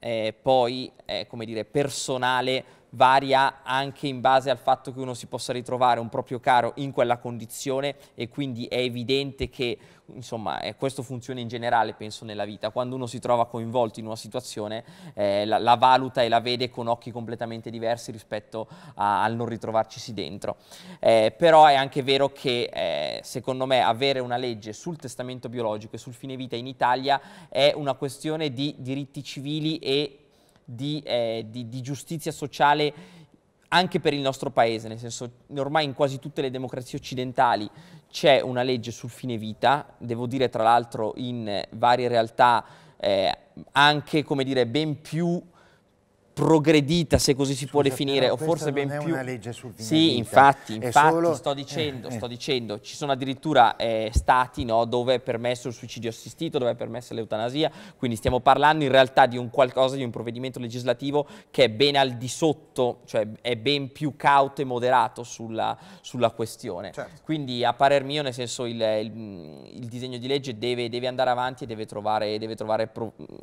eh, poi eh, come dire, personale varia anche in base al fatto che uno si possa ritrovare un proprio caro in quella condizione e quindi è evidente che insomma, eh, questo funziona in generale, penso, nella vita. Quando uno si trova coinvolto in una situazione, eh, la, la, valuta e la vede con occhi completamente diversi rispetto a, al non ritrovarcisi dentro. Eh, però è anche vero che, eh, secondo me, avere una legge sul testamento biologico e sul fine vita in Italia è una questione di diritti civili e di, eh, di, di giustizia sociale anche per il nostro paese, nel senso ormai in quasi tutte le democrazie occidentali c'è una legge sul fine vita, devo dire tra l'altro in varie realtà eh, anche come dire, ben più progredita, se così si Scusa, può definire, o forse ben più. Non è una Sì, infatti, infatti solo... sto, dicendo, eh, eh. sto dicendo, ci sono addirittura eh, stati no, dove è permesso il suicidio assistito, dove è permessa l'eutanasia, quindi stiamo parlando in realtà di un qualcosa, di un provvedimento legislativo che è ben al di sotto, cioè è ben più cauto e moderato sulla, sulla questione. Certo. Quindi a parer mio, nel senso, il, il, il disegno di legge deve, deve, andare avanti e deve trovare, deve trovare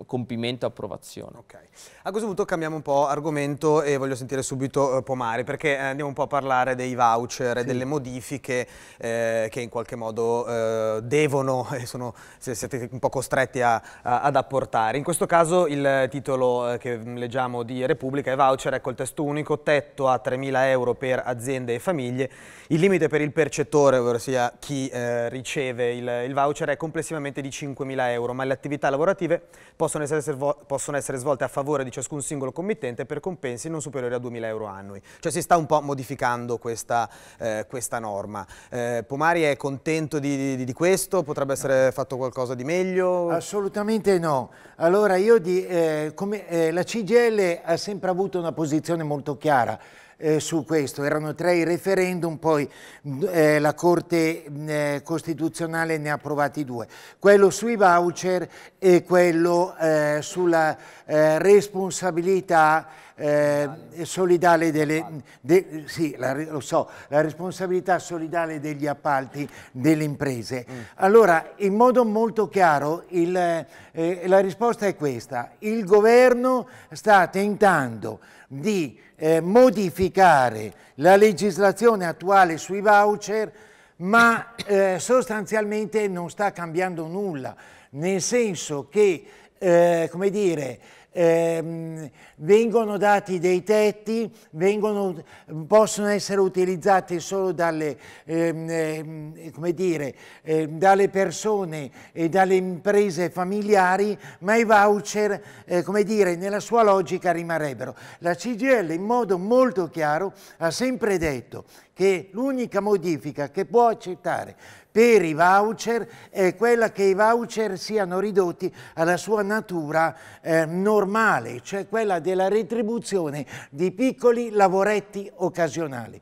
compimento e approvazione. Okay. A questo punto cambiamo un po' argomento e voglio sentire subito eh, Pomari perché eh, andiamo un po' a parlare dei voucher e sì. delle modifiche eh, che in qualche modo eh, devono e sono, siete un po' costretti a, a, ad apportare. In questo caso il titolo eh, che leggiamo di Repubblica è voucher, ecco il testo unico, tetto a 3.000 euro per aziende e famiglie, il limite per il percettore, ossia chi eh, riceve il, il voucher è complessivamente di 5.000 euro, ma le attività lavorative possono essere, possono essere svolte a favore di ciascun singolo comune committente per compensi non superiori a 2.000 euro annui. Cioè si sta un po' modificando questa, eh, questa norma. Eh, Pomari è contento di, di, di, questo? Potrebbe essere fatto qualcosa di meglio? Assolutamente no. Allora io di, eh, come, eh, la CGL ha sempre avuto una posizione molto chiara eh, su questo. Erano tre i referendum, poi mm, eh, la Corte mm, eh, Costituzionale ne ha approvati due. Quello sui voucher e quello eh, sulla eh, responsabilità eh, solidale delle... De, sì, la, lo so, la responsabilità solidale degli appalti delle imprese. Mm. Allora, in modo molto chiaro, il, eh, eh, la risposta è questa. Il governo sta tentando di eh, modificare la legislazione attuale sui voucher ma eh, sostanzialmente non sta cambiando nulla, nel senso che eh, come dire, ehm, vengono dati dei tetti, vengono, possono essere utilizzati solo dalle, ehm, ehm come dire, eh, dalle persone e dalle imprese familiari, ma i voucher, eh, come dire, nella sua logica rimarrebbero. La CGL in modo molto chiaro ha sempre detto che l'unica modifica che può accettare per i voucher è quella che i voucher siano ridotti alla sua natura eh, normale, cioè quella della retribuzione di piccoli lavoretti occasionali.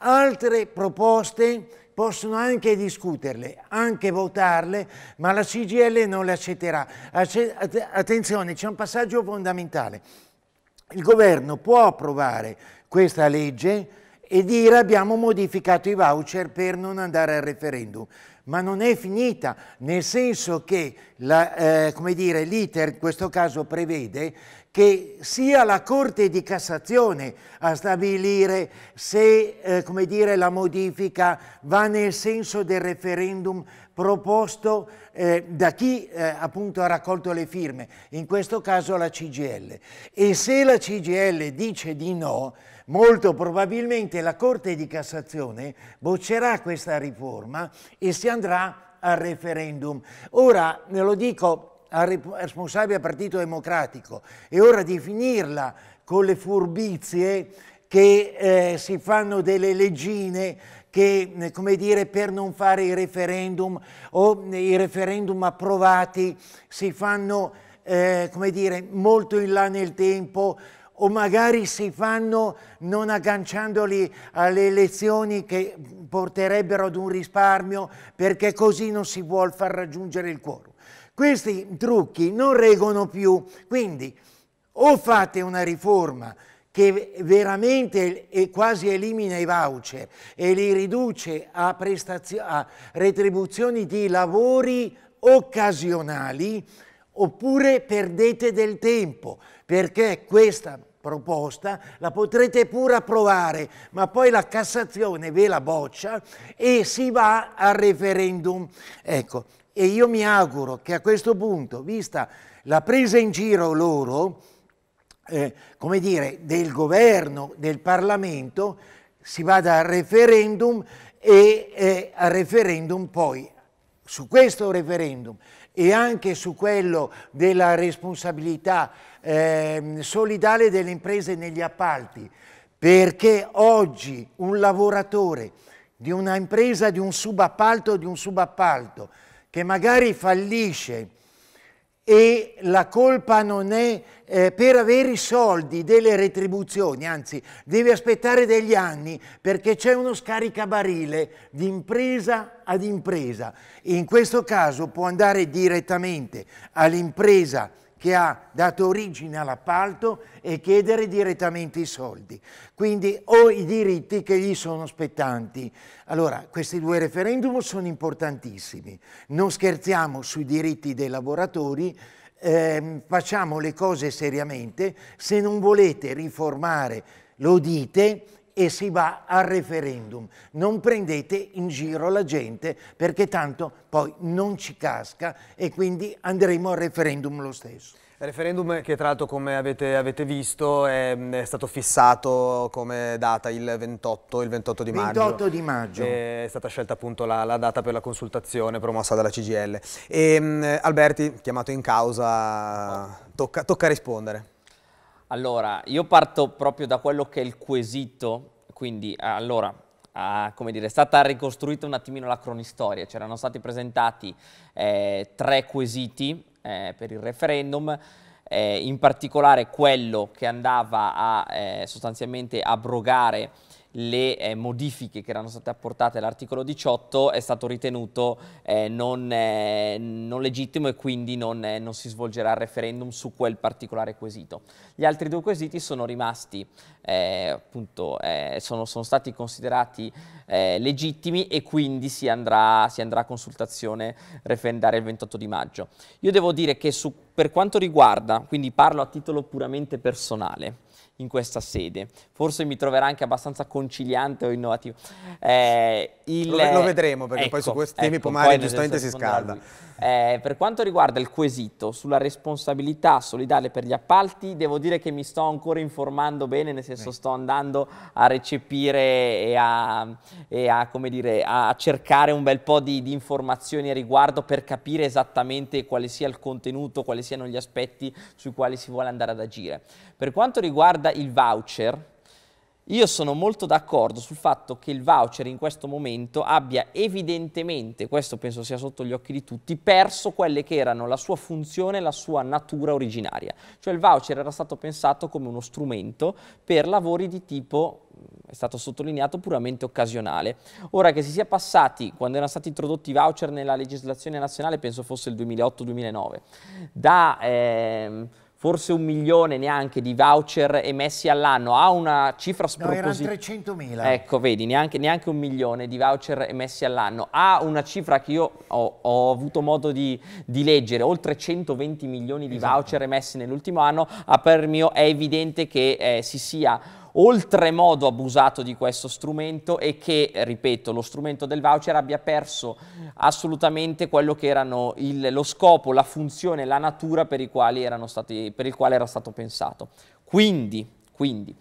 Altre proposte possono anche discuterle, anche votarle, ma la CGL non le accetterà. Attenzione, c'è un passaggio fondamentale. Il governo può approvare questa legge e dire abbiamo modificato i voucher per non andare al referendum. Ma non è finita, nel senso che eh, l'iter eh, in questo caso prevede che sia la Corte di Cassazione a stabilire se eh, dire, la modifica va nel senso del referendum proposto eh, da chi eh, appunto ha raccolto le firme, in questo caso la CGL. E se la CGL dice di no, Molto probabilmente la Corte di Cassazione boccerà questa riforma e si andrà al referendum. Ora, ne eh, lo dico al responsabile del Partito Democratico, è ora di finirla con le furbizie che eh, si fanno delle leggine che, eh, come dire, per non fare i referendum o eh, i referendum approvati si fanno, eh, come dire, molto in là nel tempo, o magari si fanno non agganciandoli alle elezioni che porterebbero ad un risparmio perché così non si vuol far raggiungere il quorum. Questi trucchi non reggono più, quindi o fate una riforma che veramente e quasi elimina i voucher e li riduce a, a retribuzioni di lavori occasionali, oppure perdete del tempo, perché questa proposta, la potrete pure approvare, ma poi la Cassazione ve la boccia e si va al referendum. Ecco, e io mi auguro che a questo punto, vista la presa in giro loro, eh, come dire, del governo, del Parlamento, si vada al referendum e eh, al referendum poi, su questo referendum e anche su quello della responsabilità eh, solidale delle imprese negli appalti, perché oggi un lavoratore di una impresa, di un subappalto, di un subappalto, che magari fallisce e la colpa non è eh, per avere i soldi delle retribuzioni, anzi deve aspettare degli anni perché c'è uno scaricabarile di impresa ad impresa. In questo caso può andare direttamente all'impresa che ha dato origine all'appalto e chiedere direttamente i soldi, quindi o i diritti che gli sono spettanti. Allora, questi due referendum sono importantissimi, non scherziamo sui diritti dei lavoratori, ehm, facciamo le cose seriamente, se non volete riformare lo dite, e si va al referendum. Non prendete in giro la gente perché tanto poi non ci casca e quindi andremo al referendum lo stesso. Il referendum che tra l'altro come avete, avete visto è, è, stato fissato come data il 28, il 28 di maggio. 28 di maggio. È stata scelta appunto la, la, data per la consultazione promossa dalla CGL. E, ehm, Alberti, chiamato in causa, oh. tocca, tocca rispondere. Allora, io parto proprio da quello che è il quesito, quindi eh, allora, ah, come dire, è stata ricostruita un attimino la cronistoria, c'erano stati presentati eh, tre quesiti eh, per il referendum, eh, in particolare quello che andava a eh, sostanzialmente abrogare le eh, modifiche che erano state apportate all'articolo 18 è stato ritenuto eh, non, eh, non, legittimo e quindi non, eh, non, si svolgerà il referendum su quel particolare quesito. Gli altri due quesiti sono rimasti, eh, appunto, eh, sono, sono, stati considerati legittimi e quindi si andrà, si andrà a consultazione referendaria il 28 di maggio. Io devo dire che su, per quanto riguarda, quindi parlo a titolo puramente personale, in questa sede. Forse mi troverà anche abbastanza conciliante o innovativo. Eh, il... lo, lo, vedremo perché ecco, poi su ecco, questi ecco, temi Pomari giustamente si scalda. Eh, per quanto riguarda il quesito sulla responsabilità solidale per gli appalti, devo dire che mi sto ancora informando bene, nel senso sto andando a recepire e a, e a, dire, a cercare un bel po' di, di, informazioni a riguardo per capire esattamente quale sia il contenuto, quali siano gli aspetti sui quali si vuole andare ad agire. Per quanto riguarda il voucher, io sono molto d'accordo sul fatto che il voucher in questo momento abbia evidentemente, questo penso sia sotto gli occhi di tutti, perso quelle che erano la sua funzione e la sua natura originaria. Cioè il voucher era stato pensato come uno strumento per lavori di tipo è stato sottolineato puramente occasionale. Ora che si sia passati, quando erano stati introdotti i voucher nella legislazione nazionale, penso fosse il 2008-2009, da... Ehm, forse un milione neanche di voucher emessi all'anno, a una cifra spropositata. No, 300.000. Ecco, vedi, neanche, neanche, un milione di voucher emessi all'anno, a una cifra che io ho, ho avuto modo di, di, leggere, oltre 120 milioni di esatto. voucher emessi nell'ultimo anno, a ah, parer mio è evidente che eh, si sia oltremodo abusato di questo strumento e che, ripeto, lo strumento del voucher abbia perso assolutamente quello che erano il, lo scopo, la funzione, la natura per, stati, per il quale era stato pensato. Quindi, quindi,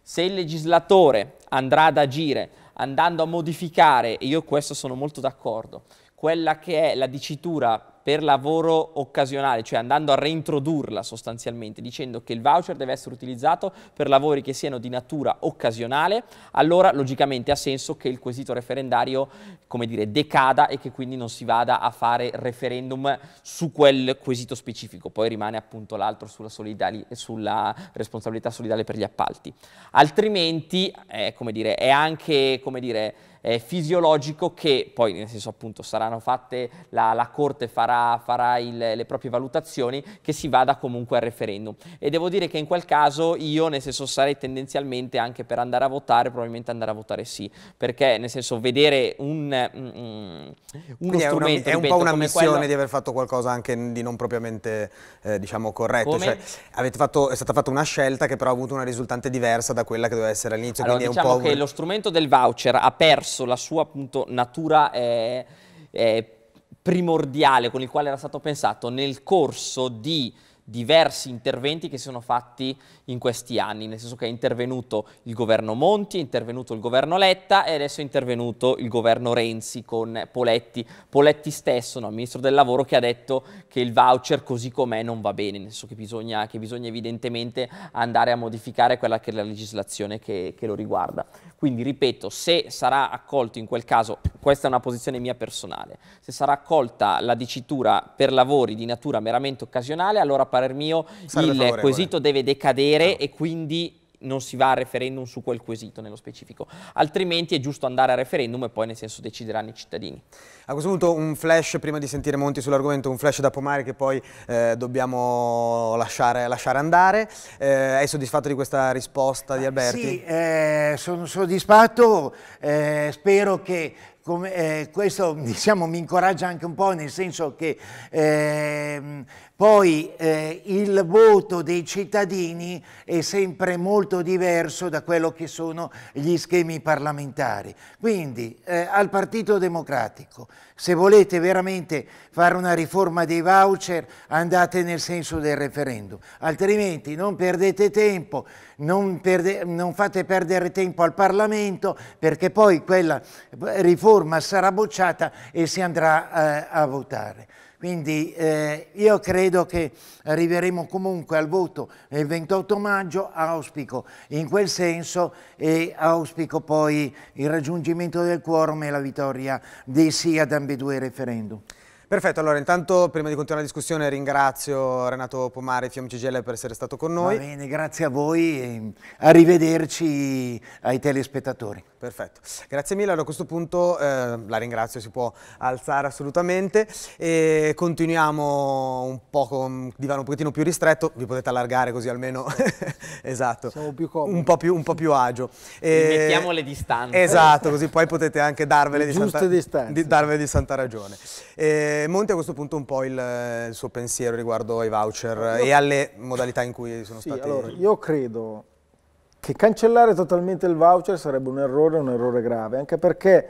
se il legislatore andrà ad agire andando a modificare, e io questo sono molto d'accordo, quella che è la dicitura per lavoro occasionale, cioè andando a reintrodurla sostanzialmente, dicendo che il voucher deve essere utilizzato per lavori che siano di natura occasionale, allora logicamente ha senso che il quesito referendario, come dire, decada e che quindi non si vada a fare referendum su quel quesito specifico. Poi rimane appunto l'altro sulla, sulla, responsabilità solidale per gli appalti. Altrimenti, eh, come dire, è anche, come dire, eh, fisiologico che poi, nel senso appunto, saranno fatte, la, la Corte farà, farà il, le proprie valutazioni, che si vada comunque al referendum. E devo dire che in quel caso io, nel senso, sarei tendenzialmente anche per andare a votare, probabilmente andare a votare sì, perché nel senso vedere un, mm, mm uno è una, È un, ripeto, po' una missione quello... di aver fatto qualcosa anche di non propriamente, eh, diciamo, corretto. Cioè, fatto, è stata fatta una scelta che però ha avuto una risultante diversa da quella che doveva essere all'inizio. Allora, diciamo che lo strumento del voucher ha perso processo, la sua appunto natura eh, eh, primordiale con il quale era stato pensato nel corso di diversi interventi che si sono fatti in questi anni, nel senso che è intervenuto il governo Monti, è intervenuto il governo Letta e adesso è intervenuto il governo Renzi con Poletti, Poletti stesso, no, il ministro del lavoro, che ha detto che il voucher così com'è non va bene, nel senso che bisogna, che bisogna evidentemente andare a modificare quella che è la legislazione che, che lo riguarda. Quindi ripeto, se sarà accolto in quel caso, questa è una posizione mia personale, se sarà accolta la dicitura per lavori di natura meramente occasionale, allora a parer mio Sarà il favorevole. quesito deve decadere e quindi non si va al referendum su quel quesito nello specifico, altrimenti è giusto andare al referendum e poi nel senso decideranno i cittadini. A questo punto un flash, prima di sentire Monti sull'argomento, un flash da pomare che poi eh, dobbiamo lasciare, lasciare andare. Eh, è soddisfatto di questa risposta di ah, Alberti? Sì, eh, sono soddisfatto, eh, spero che come, eh, questo diciamo, mi incoraggia anche un po' nel senso che eh, poi eh, il voto dei cittadini è sempre molto diverso da quello che sono gli schemi parlamentari. Quindi eh, al Partito Democratico se volete veramente fare una riforma dei voucher andate nel senso del referendum, altrimenti non perdete tempo, non, perde, non fate perdere tempo al Parlamento perché poi quella riforma sarà bocciata e si andrà eh, a votare. Quindi eh, io credo che arriveremo comunque al voto il 28 maggio, auspico in quel senso e auspico poi il raggiungimento del quorum e la vittoria dei sì ad ambedue i referendum. Perfetto, allora intanto prima di continuare la discussione ringrazio Renato Pomare e Fiamme Cigella per essere stato con noi. Va bene, grazie a voi e mm, arrivederci ai telespettatori. Perfetto, grazie mille. Allora a questo punto eh, la ringrazio, si può alzare assolutamente e continuiamo un po' con il divano un pochettino più ristretto, vi potete allargare così almeno, esatto, Siamo più comodi. un po' più, un po più agio. E... Mettiamo le distanze. Esatto, così poi potete anche darvele, di santa, distanze. Di, darvele di santa ragione. E... Monti a questo punto un po' il, eh, il, suo pensiero riguardo ai voucher io, e alle modalità in cui sono sì, stati... Allora, io credo che cancellare totalmente il voucher sarebbe un errore, un errore grave, anche perché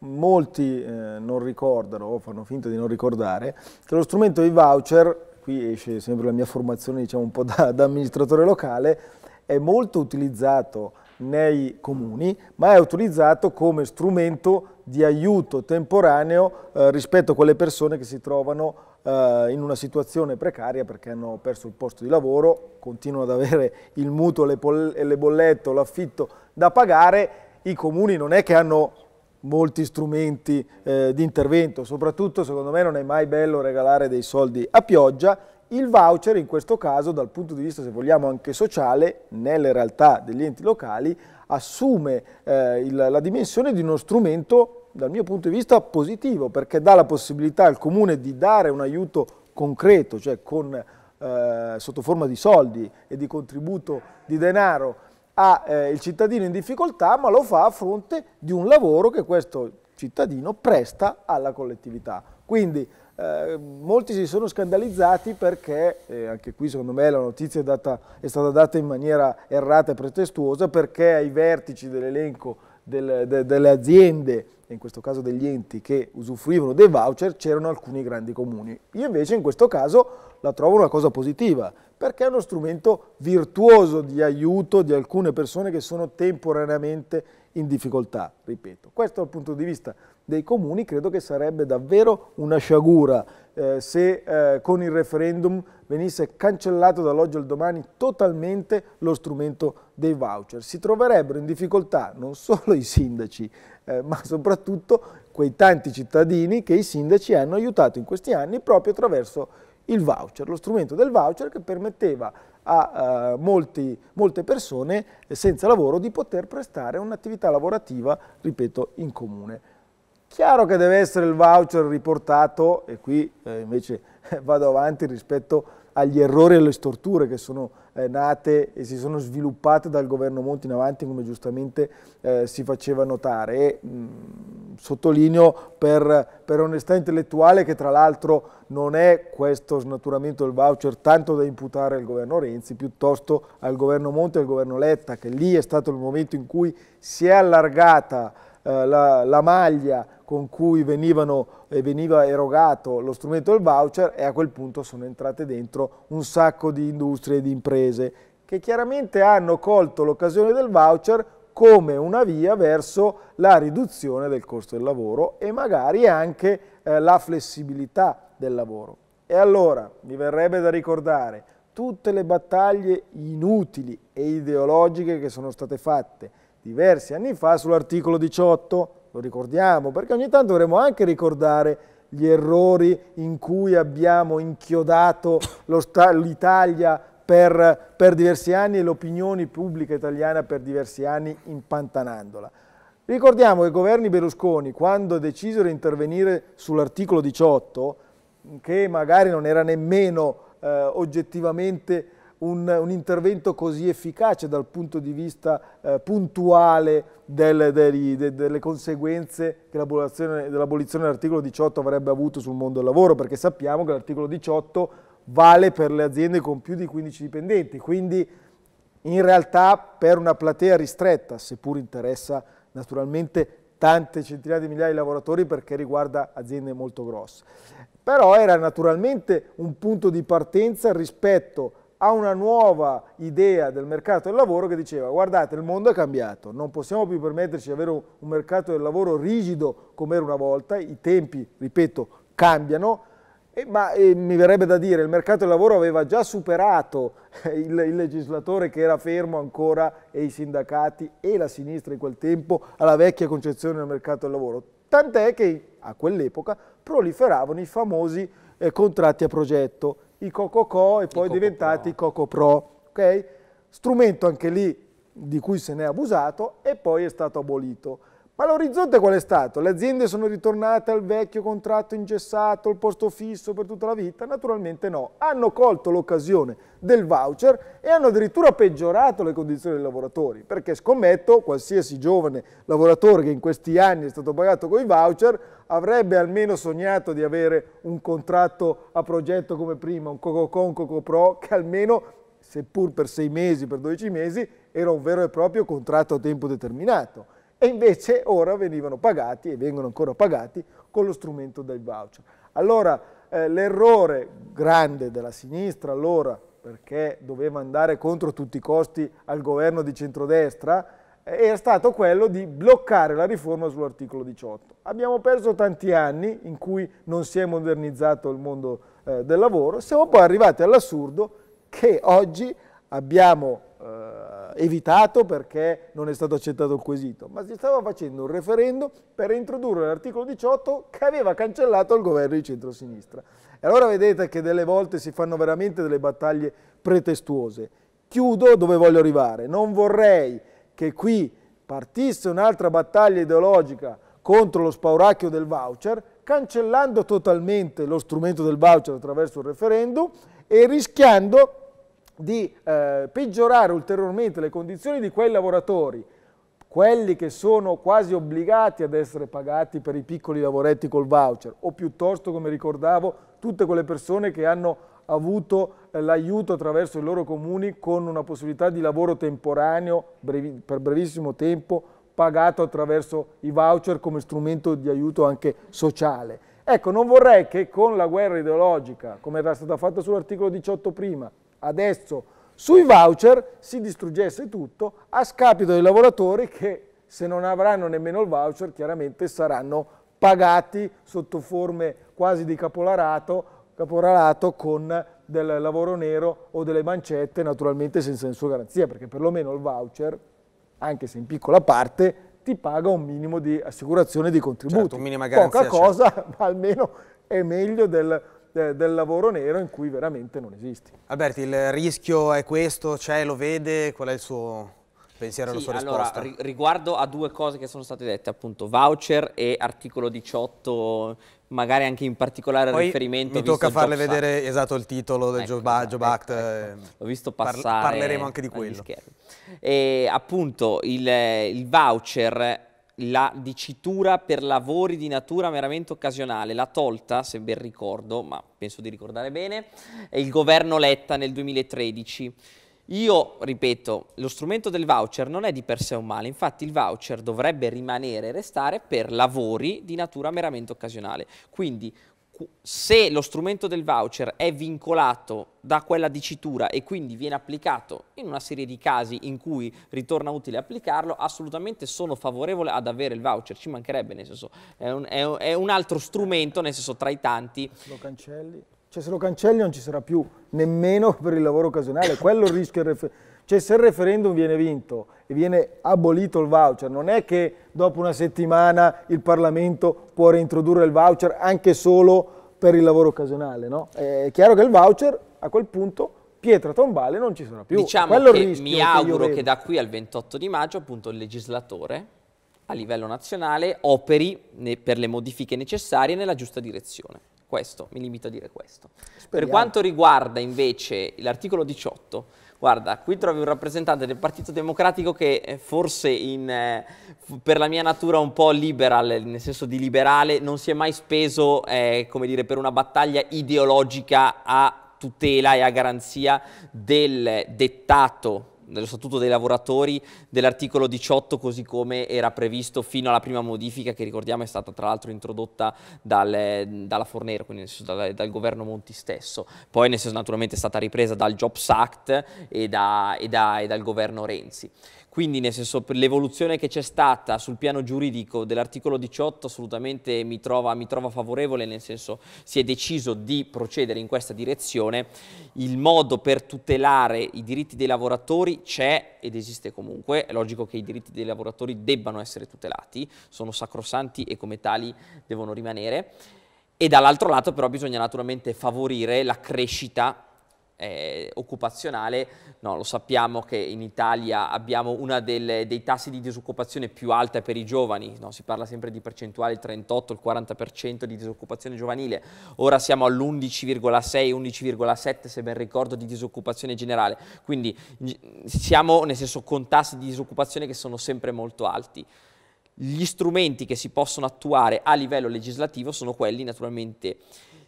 molti eh, non ricordano o fanno finta di non ricordare che lo strumento dei voucher, qui esce sempre la mia formazione diciamo un po' da, da amministratore locale, è molto utilizzato nei comuni, ma è utilizzato come strumento di aiuto temporaneo eh, rispetto a quelle persone che si trovano eh, in una situazione precaria perché hanno perso il posto di lavoro, continuano ad avere il mutuo, le, le bollette, o l'affitto da pagare, i comuni non è che hanno molti strumenti eh, di intervento, soprattutto secondo me non è mai bello regalare dei soldi a pioggia il voucher in questo caso dal punto di vista se vogliamo anche sociale nelle realtà degli enti locali assume eh, il, la dimensione di uno strumento dal mio punto di vista positivo perché dà la possibilità al comune di dare un aiuto concreto, cioè con, eh, sotto forma di soldi e di contributo di denaro al eh, cittadino in difficoltà ma lo fa a fronte di un lavoro che questo cittadino presta alla collettività. Quindi eh, molti si sono scandalizzati perché, eh, anche qui secondo me la notizia è, data, è, stata data in maniera errata e pretestuosa, perché ai vertici dell'elenco del, de, delle aziende, in questo caso degli enti, che usufruivano dei voucher, c'erano alcuni grandi comuni. Io invece in questo caso la trovo una cosa positiva, perché è uno strumento virtuoso di aiuto di alcune persone che sono temporaneamente in difficoltà, ripeto. Questo dal punto di vista dei comuni, credo che sarebbe davvero una sciagura eh, se eh, con il referendum venisse cancellato dall'oggi al domani totalmente lo strumento dei voucher. Si troverebbero in difficoltà non solo i sindaci, eh, ma soprattutto quei tanti cittadini che i sindaci hanno aiutato in questi anni proprio attraverso il voucher, lo strumento del voucher che permetteva a eh, molti, molte persone eh, senza lavoro di poter prestare un'attività lavorativa, ripeto, in comune. Chiaro che deve essere il voucher riportato, e qui eh, invece vado avanti rispetto agli errori e alle storture che sono eh, nate e si sono sviluppate dal governo Monti in avanti, come giustamente eh, si faceva notare. E, mh, sottolineo per, per, onestà intellettuale che tra l'altro non è questo snaturamento del voucher tanto da imputare al governo Renzi, piuttosto al governo Monti e al governo Letta, che lì è stato il momento in cui si è allargata eh, la, la maglia con cui venivano, eh, veniva erogato lo strumento del voucher e a quel punto sono entrate dentro un sacco di industrie e di imprese che chiaramente hanno colto l'occasione del voucher come una via verso la riduzione del costo del lavoro e magari anche eh, la flessibilità del lavoro. E allora mi verrebbe da ricordare tutte le battaglie inutili e ideologiche che sono state fatte diversi anni fa sull'articolo 18, lo ricordiamo, perché ogni tanto dovremmo anche ricordare gli errori in cui abbiamo inchiodato l'Italia per, per, diversi anni e l'opinione pubblica italiana per diversi anni impantanandola. Ricordiamo che i governi Berlusconi, quando decisero di intervenire sull'articolo 18, che magari non era nemmeno eh, oggettivamente un, un, intervento così efficace dal punto di vista eh, puntuale del, degli, delle conseguenze che l'abolizione dell'articolo 18 avrebbe avuto sul mondo del lavoro, perché sappiamo che l'articolo 18 vale per le aziende con più di 15 dipendenti, quindi in realtà per una platea ristretta, seppur interessa naturalmente tante centinaia di migliaia di lavoratori perché riguarda aziende molto grosse. Però era naturalmente un punto di partenza rispetto a a una nuova idea del mercato del lavoro che diceva guardate il mondo è cambiato, non possiamo più permetterci di avere un, mercato del lavoro rigido come era una volta, i tempi, ripeto, cambiano, eh, ma eh, mi verrebbe da dire, il mercato del lavoro aveva già superato il, il, legislatore che era fermo ancora e i sindacati e la sinistra in quel tempo alla vecchia concezione del mercato del lavoro. Tant'è che a quell'epoca proliferavano i famosi eh, contratti a progetto i CocoCo e poi Coco diventati CocoPro, ok? Strumento anche lì di cui se ne è abusato e poi è stato abolito. Ma l'orizzonte qual è stato? Le aziende sono ritornate al vecchio contratto ingessato, il posto fisso per tutta la vita? Naturalmente no. Hanno colto l'occasione del voucher e hanno addirittura peggiorato le condizioni dei lavoratori, perché scommetto qualsiasi giovane lavoratore che in questi anni è stato pagato con i voucher avrebbe almeno sognato di avere un contratto a progetto come prima, un Cococon, Cocopro, che almeno, seppur per sei mesi, per 12 mesi, era un vero e proprio contratto a tempo determinato e invece ora venivano pagati e vengono ancora pagati con lo strumento del voucher. Allora eh, l'errore grande della sinistra allora, perché doveva andare contro tutti i costi al governo di centrodestra, eh, era stato quello di bloccare la riforma sull'articolo 18. Abbiamo perso tanti anni in cui non si è modernizzato il mondo eh, del lavoro, siamo poi arrivati all'assurdo che oggi abbiamo eh, evitato perché non è stato accettato il quesito, ma si stava facendo un referendum per introdurre l'articolo 18 che aveva cancellato il governo di centrosinistra. E allora vedete che delle volte si fanno veramente delle battaglie pretestuose. Chiudo dove voglio arrivare. Non vorrei che qui partisse un'altra battaglia ideologica contro lo spauracchio del voucher, cancellando totalmente lo strumento del voucher attraverso il referendum e rischiando di eh, peggiorare ulteriormente le condizioni di quei lavoratori, quelli che sono quasi obbligati ad essere pagati per i piccoli lavoretti col voucher, o piuttosto, come ricordavo, tutte quelle persone che hanno avuto eh, l'aiuto attraverso i loro comuni con una possibilità di lavoro temporaneo brevi, per brevissimo tempo pagato attraverso i voucher come strumento di aiuto anche sociale. Ecco, non vorrei che con la guerra ideologica, come era stata fatta sull'articolo 18 prima, adesso sui voucher si distruggesse tutto a scapito dei lavoratori che se non avranno nemmeno il voucher chiaramente saranno pagati sotto forme quasi di capolarato, caporalato con del lavoro nero o delle mancette naturalmente senza nessuna garanzia perché perlomeno il voucher anche se in piccola parte ti paga un minimo di assicurazione di contributi. Certo, minima garanzia, Poca certo. cosa, certo. ma almeno è meglio del de, del lavoro nero in cui veramente non esisti. Alberti, il rischio è questo, c'è, lo vede, qual è il suo pensiero sì, allora, ri riguardo a due cose che sono state dette, appunto, voucher e articolo 18, magari anche in particolare Poi riferimento... Mi tocca farle Jobs vedere Act. esatto il titolo del ecco, Job, esatto, Job ecco, Act. Ecco, ecco. L'ho visto passare... Par parleremo anche di quello. E appunto, il, il voucher la dicitura per lavori di natura meramente occasionale l'ha tolta, se ben ricordo, ma penso di ricordare bene, il governo Letta nel 2013. Io ripeto, lo strumento del voucher non è di per sé un male, infatti il voucher dovrebbe rimanere e restare per lavori di natura meramente occasionale. Quindi se lo strumento del voucher è vincolato da quella dicitura e quindi viene applicato in una serie di casi in cui ritorna utile applicarlo, assolutamente sono favorevole ad avere il voucher, ci mancherebbe, nel senso è un, è un, è un altro strumento, nel senso tra i tanti. Lo cancelli? Cioè se lo cancelli non ci sarà più, nemmeno per il lavoro occasionale, quello rischia il referendum cioè se il referendum viene vinto e viene abolito il voucher, non è che dopo una settimana il Parlamento può reintrodurre il voucher anche solo per il lavoro occasionale, no? È chiaro che il voucher a quel punto pietra tombale non ci sarà più. Diciamo Quello che mi auguro che, che da qui al 28 di maggio appunto il legislatore a livello nazionale operi per le modifiche necessarie nella giusta direzione. Questo, mi limito a dire questo. Speriamo. Per quanto riguarda invece l'articolo 18 guarda, qui trovi un rappresentante del Partito Democratico che eh, forse in, eh, per la mia natura un po' liberal, nel senso di liberale, non si è mai speso, eh, come dire, per una battaglia ideologica a tutela e a garanzia del dettato dello Statuto dei lavoratori dell'articolo 18 così come era previsto fino alla prima modifica che ricordiamo è stata tra l'altro introdotta dal, dalla Fornero, quindi dal, dal, governo Monti stesso. Poi nel senso naturalmente è stata ripresa dal Jobs Act e, da, e, da, e dal governo Renzi. Quindi nel senso l'evoluzione che c'è stata sul piano giuridico dell'articolo 18 assolutamente mi trova, mi trova, favorevole, nel senso si è deciso di procedere in questa direzione. Il modo per tutelare i diritti dei lavoratori c'è ed esiste comunque, è logico che i diritti dei lavoratori debbano essere tutelati, sono sacrosanti e come tali devono rimanere. E dall'altro lato però bisogna naturalmente favorire la crescita eh, occupazionale, no, lo sappiamo che in Italia abbiamo uno dei tassi di disoccupazione più alta per i giovani, no? si parla sempre di percentuale 38, il 40% di disoccupazione giovanile, ora siamo all'11,6, 11,7 se ben ricordo di disoccupazione generale, quindi siamo nel senso con tassi di disoccupazione che sono sempre molto alti gli strumenti che si possono attuare a livello legislativo sono quelli naturalmente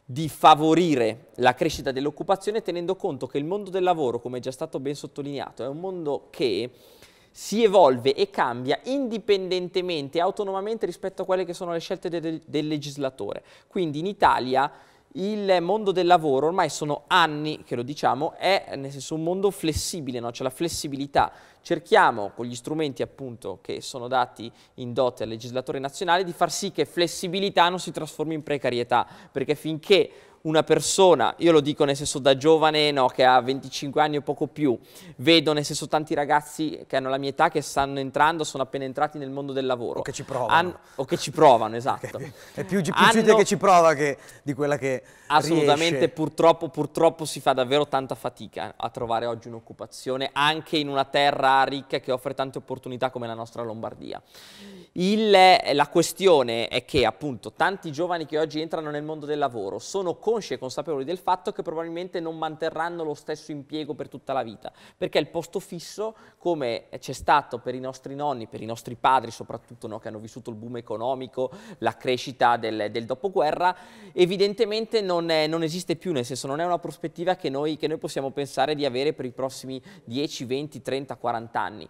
di favorire la crescita dell'occupazione tenendo conto che il mondo del lavoro, come è già stato ben sottolineato, è un mondo che si evolve e cambia indipendentemente autonomamente rispetto a quelle che sono le scelte del, del legislatore. Quindi in Italia il mondo del lavoro ormai sono anni che lo diciamo, è nel senso un mondo flessibile, no? c'è la flessibilità. Cerchiamo con gli strumenti appunto che sono dati in dote al legislatore nazionale di far sì che flessibilità non si trasformi in precarietà, perché finché una persona, io lo dico nel senso da giovane, no, che ha 25 anni o poco più, vedo nel senso tanti ragazzi che hanno la mia età che stanno entrando, sono appena entrati nel mondo del lavoro. O che ci provano. An o che ci provano, esatto. È più, difficile che ci prova che di quella che Assolutamente, riesce. purtroppo, purtroppo si fa davvero tanta fatica a trovare oggi un'occupazione, anche in una terra ricca che offre tante opportunità come la nostra Lombardia. Il, la questione è che appunto tanti giovani che oggi entrano nel mondo del lavoro sono consci e consapevoli del fatto che probabilmente non manterranno lo stesso impiego per tutta la vita, perché il posto fisso, come c'è stato per i nostri nonni, per i nostri padri soprattutto, no, che hanno vissuto il boom economico, la crescita del, del dopoguerra, evidentemente non, è, non, esiste più, nel senso non è una prospettiva che noi, che noi possiamo pensare di avere per i prossimi 10, 20, 30, 40 anni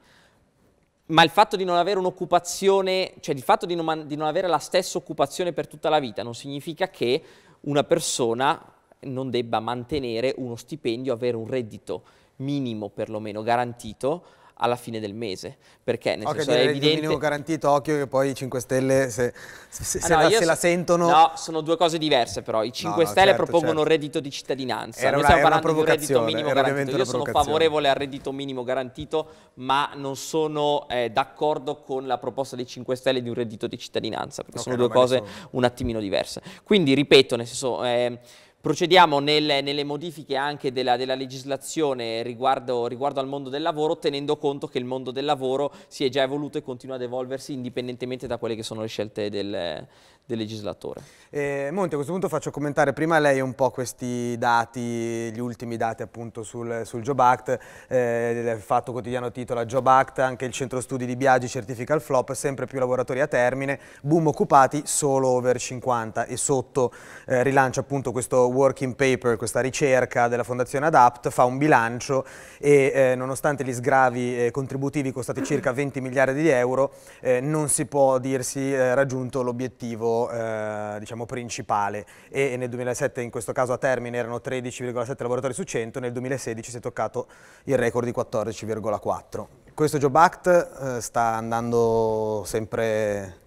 ma il fatto di non avere un'occupazione, cioè il fatto di non, di non, avere la stessa occupazione per tutta la vita non significa che una persona non debba mantenere uno stipendio, avere un reddito minimo perlomeno garantito alla fine del mese. Perché nel okay, senso è evidente... minimo garantito, occhio che poi i 5 Stelle se, se, se, ah, no, la, se la, sentono... No, sono due cose diverse però. I 5 no, Stelle certo, propongono certo. reddito di cittadinanza. Era Noi stiamo una, parlando di reddito minimo garantito. Io sono favorevole al reddito minimo garantito, ma non sono eh, d'accordo con la proposta dei 5 Stelle di un reddito di cittadinanza, perché okay, sono due cose sono. un attimino diverse. Quindi, ripeto, nel senso... Eh, Procediamo nel, nelle modifiche anche della, della legislazione riguardo, riguardo, al mondo del lavoro, tenendo conto che il mondo del lavoro si è già evoluto e continua ad evolversi indipendentemente da quelle che sono le scelte del, del legislatore. Eh, Monte, a questo punto faccio commentare prima lei un po' questi dati, gli ultimi dati appunto sul, sul Job Act, eh, il Fatto Quotidiano titola Job Act, anche il centro studi di Biagi certifica il flop, sempre più lavoratori a termine, boom occupati solo over 50 e sotto eh, rilancia appunto questo working paper, questa ricerca della Fondazione Adapt, fa un bilancio e eh, nonostante gli sgravi eh, contributivi costati circa 20 miliardi di euro, eh, non si può dirsi eh, raggiunto l'obiettivo eh, diciamo, principale e nel 2007 in questo caso a termine erano 13,7 lavoratori su 100, nel 2016 si è toccato il record di 14,4. Questo Job Act eh, sta andando sempre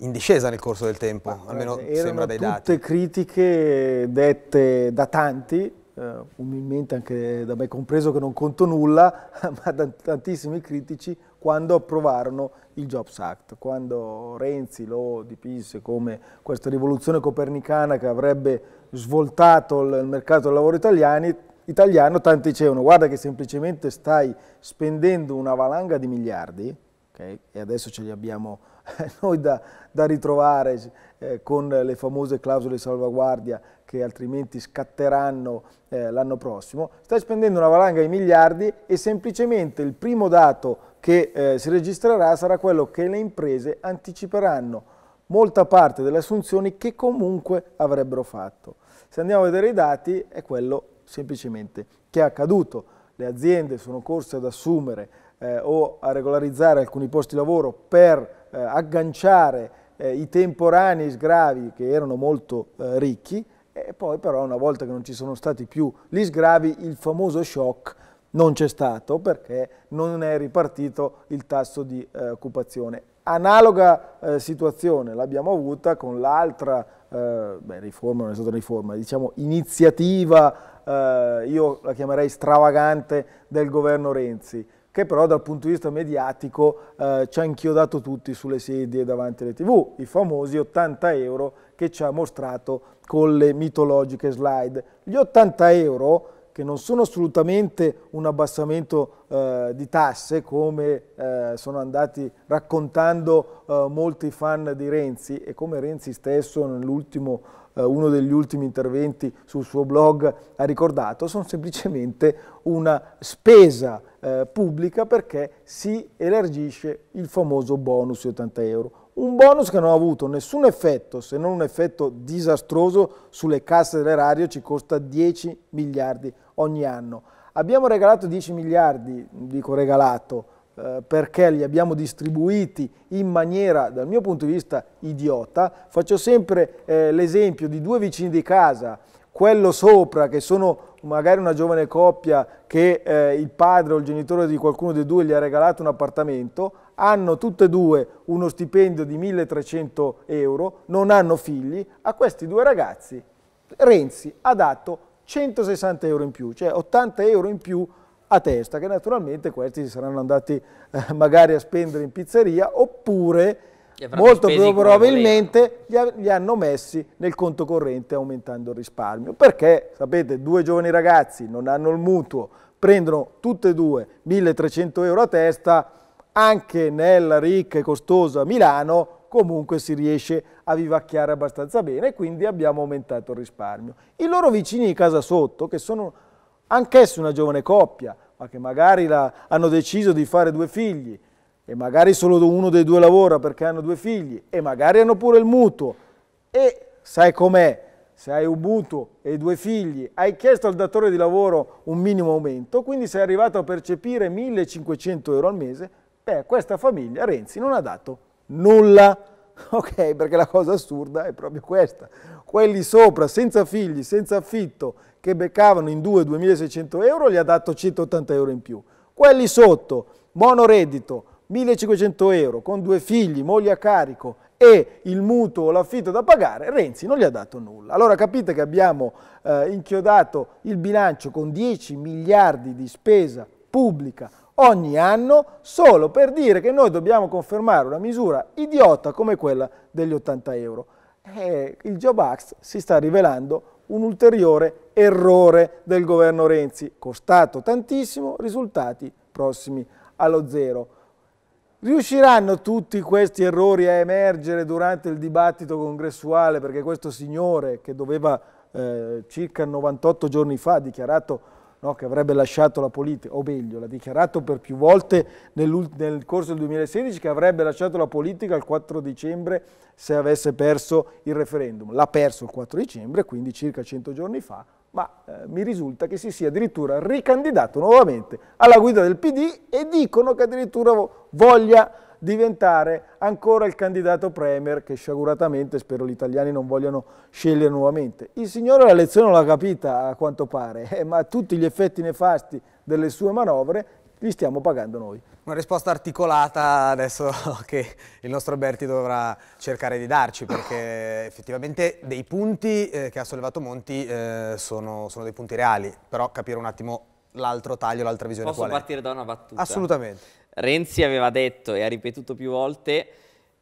in discesa nel corso del tempo, Ma, almeno eh, sembra dai dati. Tutte critiche dette da tanti, Uh, umilmente anche da me compreso che non conto nulla, ma da tantissimi critici quando approvarono il Jobs Act, quando Renzi lo dipinse come questa rivoluzione copernicana che avrebbe svoltato il mercato del lavoro italiani, italiano, tanti dicevano guarda che semplicemente stai spendendo una valanga di miliardi, okay, e adesso ce li abbiamo eh, noi da, da ritrovare eh, con le famose clausole di salvaguardia che altrimenti scatteranno eh, l'anno prossimo, stai spendendo una valanga di miliardi e semplicemente il primo dato che eh, si registrerà sarà quello che le imprese anticiperanno molta parte delle assunzioni che comunque avrebbero fatto. Se andiamo a vedere i dati è quello semplicemente che è accaduto. Le aziende sono corse ad assumere eh, o a regolarizzare alcuni posti di lavoro per eh, agganciare eh, i temporanei sgravi che erano molto eh, ricchi e poi però una volta che non ci sono stati più gli sgravi il famoso shock non c'è stato perché non è ripartito il tasso di eh, occupazione. Analoga eh, situazione l'abbiamo avuta con l'altra eh, riforma, non è stata riforma, diciamo iniziativa, eh, io la chiamerei stravagante, del governo Renzi, che però dal punto di vista mediatico eh, ci ha inchiodato tutti sulle sedie davanti alle tv, i famosi 80 euro che ci ha mostrato con le mitologiche slide. Gli 80 euro che non sono assolutamente un abbassamento eh, di tasse come eh, sono andati raccontando eh, molti fan di Renzi e come Renzi stesso nell'ultimo eh, uno degli ultimi interventi sul suo blog ha ricordato, sono semplicemente una spesa eh, pubblica perché si elargisce il famoso bonus di 80 euro. Un bonus che non ha avuto nessun effetto, se non un effetto disastroso, sulle casse dell'erario ci costa 10 miliardi ogni anno. Abbiamo regalato 10 miliardi, dico regalato, eh, perché li abbiamo distribuiti in maniera, dal mio punto di vista, idiota. Faccio sempre eh, l'esempio di due vicini di casa, quello sopra che sono magari una giovane coppia che eh, il padre o il genitore di qualcuno dei due gli ha regalato un appartamento, hanno tutte e due uno stipendio di 1300 euro, non hanno figli, a questi due ragazzi Renzi ha dato 160 euro in più, cioè 80 euro in più a testa, che naturalmente questi saranno andati eh, magari a spendere in pizzeria oppure molto probabilmente li, li, hanno messi nel conto corrente aumentando il risparmio. Perché, sapete, due giovani ragazzi non hanno il mutuo, prendono tutte e due 1300 euro a testa, anche nella ricca e costosa Milano comunque si riesce a vivacchiare abbastanza bene e quindi abbiamo aumentato il risparmio. I loro vicini di casa sotto, che sono anch'essi una giovane coppia, ma che magari la, hanno deciso di fare due figli e magari solo uno dei due lavora perché hanno due figli e magari hanno pure il mutuo e sai com'è, se hai un mutuo e due figli, hai chiesto al datore di lavoro un minimo aumento, quindi sei arrivato a percepire 1500 euro al mese, beh, questa famiglia Renzi non ha dato nulla, ok? Perché la cosa assurda è proprio questa. Quelli sopra, senza figli, senza affitto, che beccavano in due 2.600 euro, gli ha dato 180 euro in più. Quelli sotto, monoreddito, 1.500 euro, con due figli, moglie a carico e il mutuo o l'affitto da pagare, Renzi non gli ha dato nulla. Allora capite che abbiamo eh, inchiodato il bilancio con 10 miliardi di spesa pubblica ogni anno solo per dire che noi dobbiamo confermare una misura idiota come quella degli 80 euro. E il Job Act si sta rivelando un ulteriore errore del governo Renzi, costato tantissimo, risultati prossimi allo zero. Riusciranno tutti questi errori a emergere durante il dibattito congressuale perché questo signore che doveva eh, circa 98 giorni fa dichiarato no, che avrebbe lasciato la politica, o meglio, l'ha dichiarato per più volte nel, nel corso del 2016 che avrebbe lasciato la politica il 4 dicembre se avesse perso il referendum. L'ha perso il 4 dicembre, quindi circa 100 giorni fa, ma eh, mi risulta che si sia addirittura ricandidato nuovamente alla guida del PD e dicono che addirittura voglia diventare ancora il candidato premier che sciaguratamente spero gli italiani non vogliano scegliere nuovamente. Il signore la lezione l'ha capita a quanto pare, eh, ma tutti gli effetti nefasti delle sue manovre li stiamo pagando noi. Una risposta articolata adesso che il nostro Berti dovrà cercare di darci perché effettivamente dei punti eh, che ha sollevato Monti eh, sono, sono dei punti reali, però capire un attimo l'altro taglio, l'altra visione Posso qual è. Posso partire da una battuta? Assolutamente. Renzi aveva detto e ha ripetuto più volte,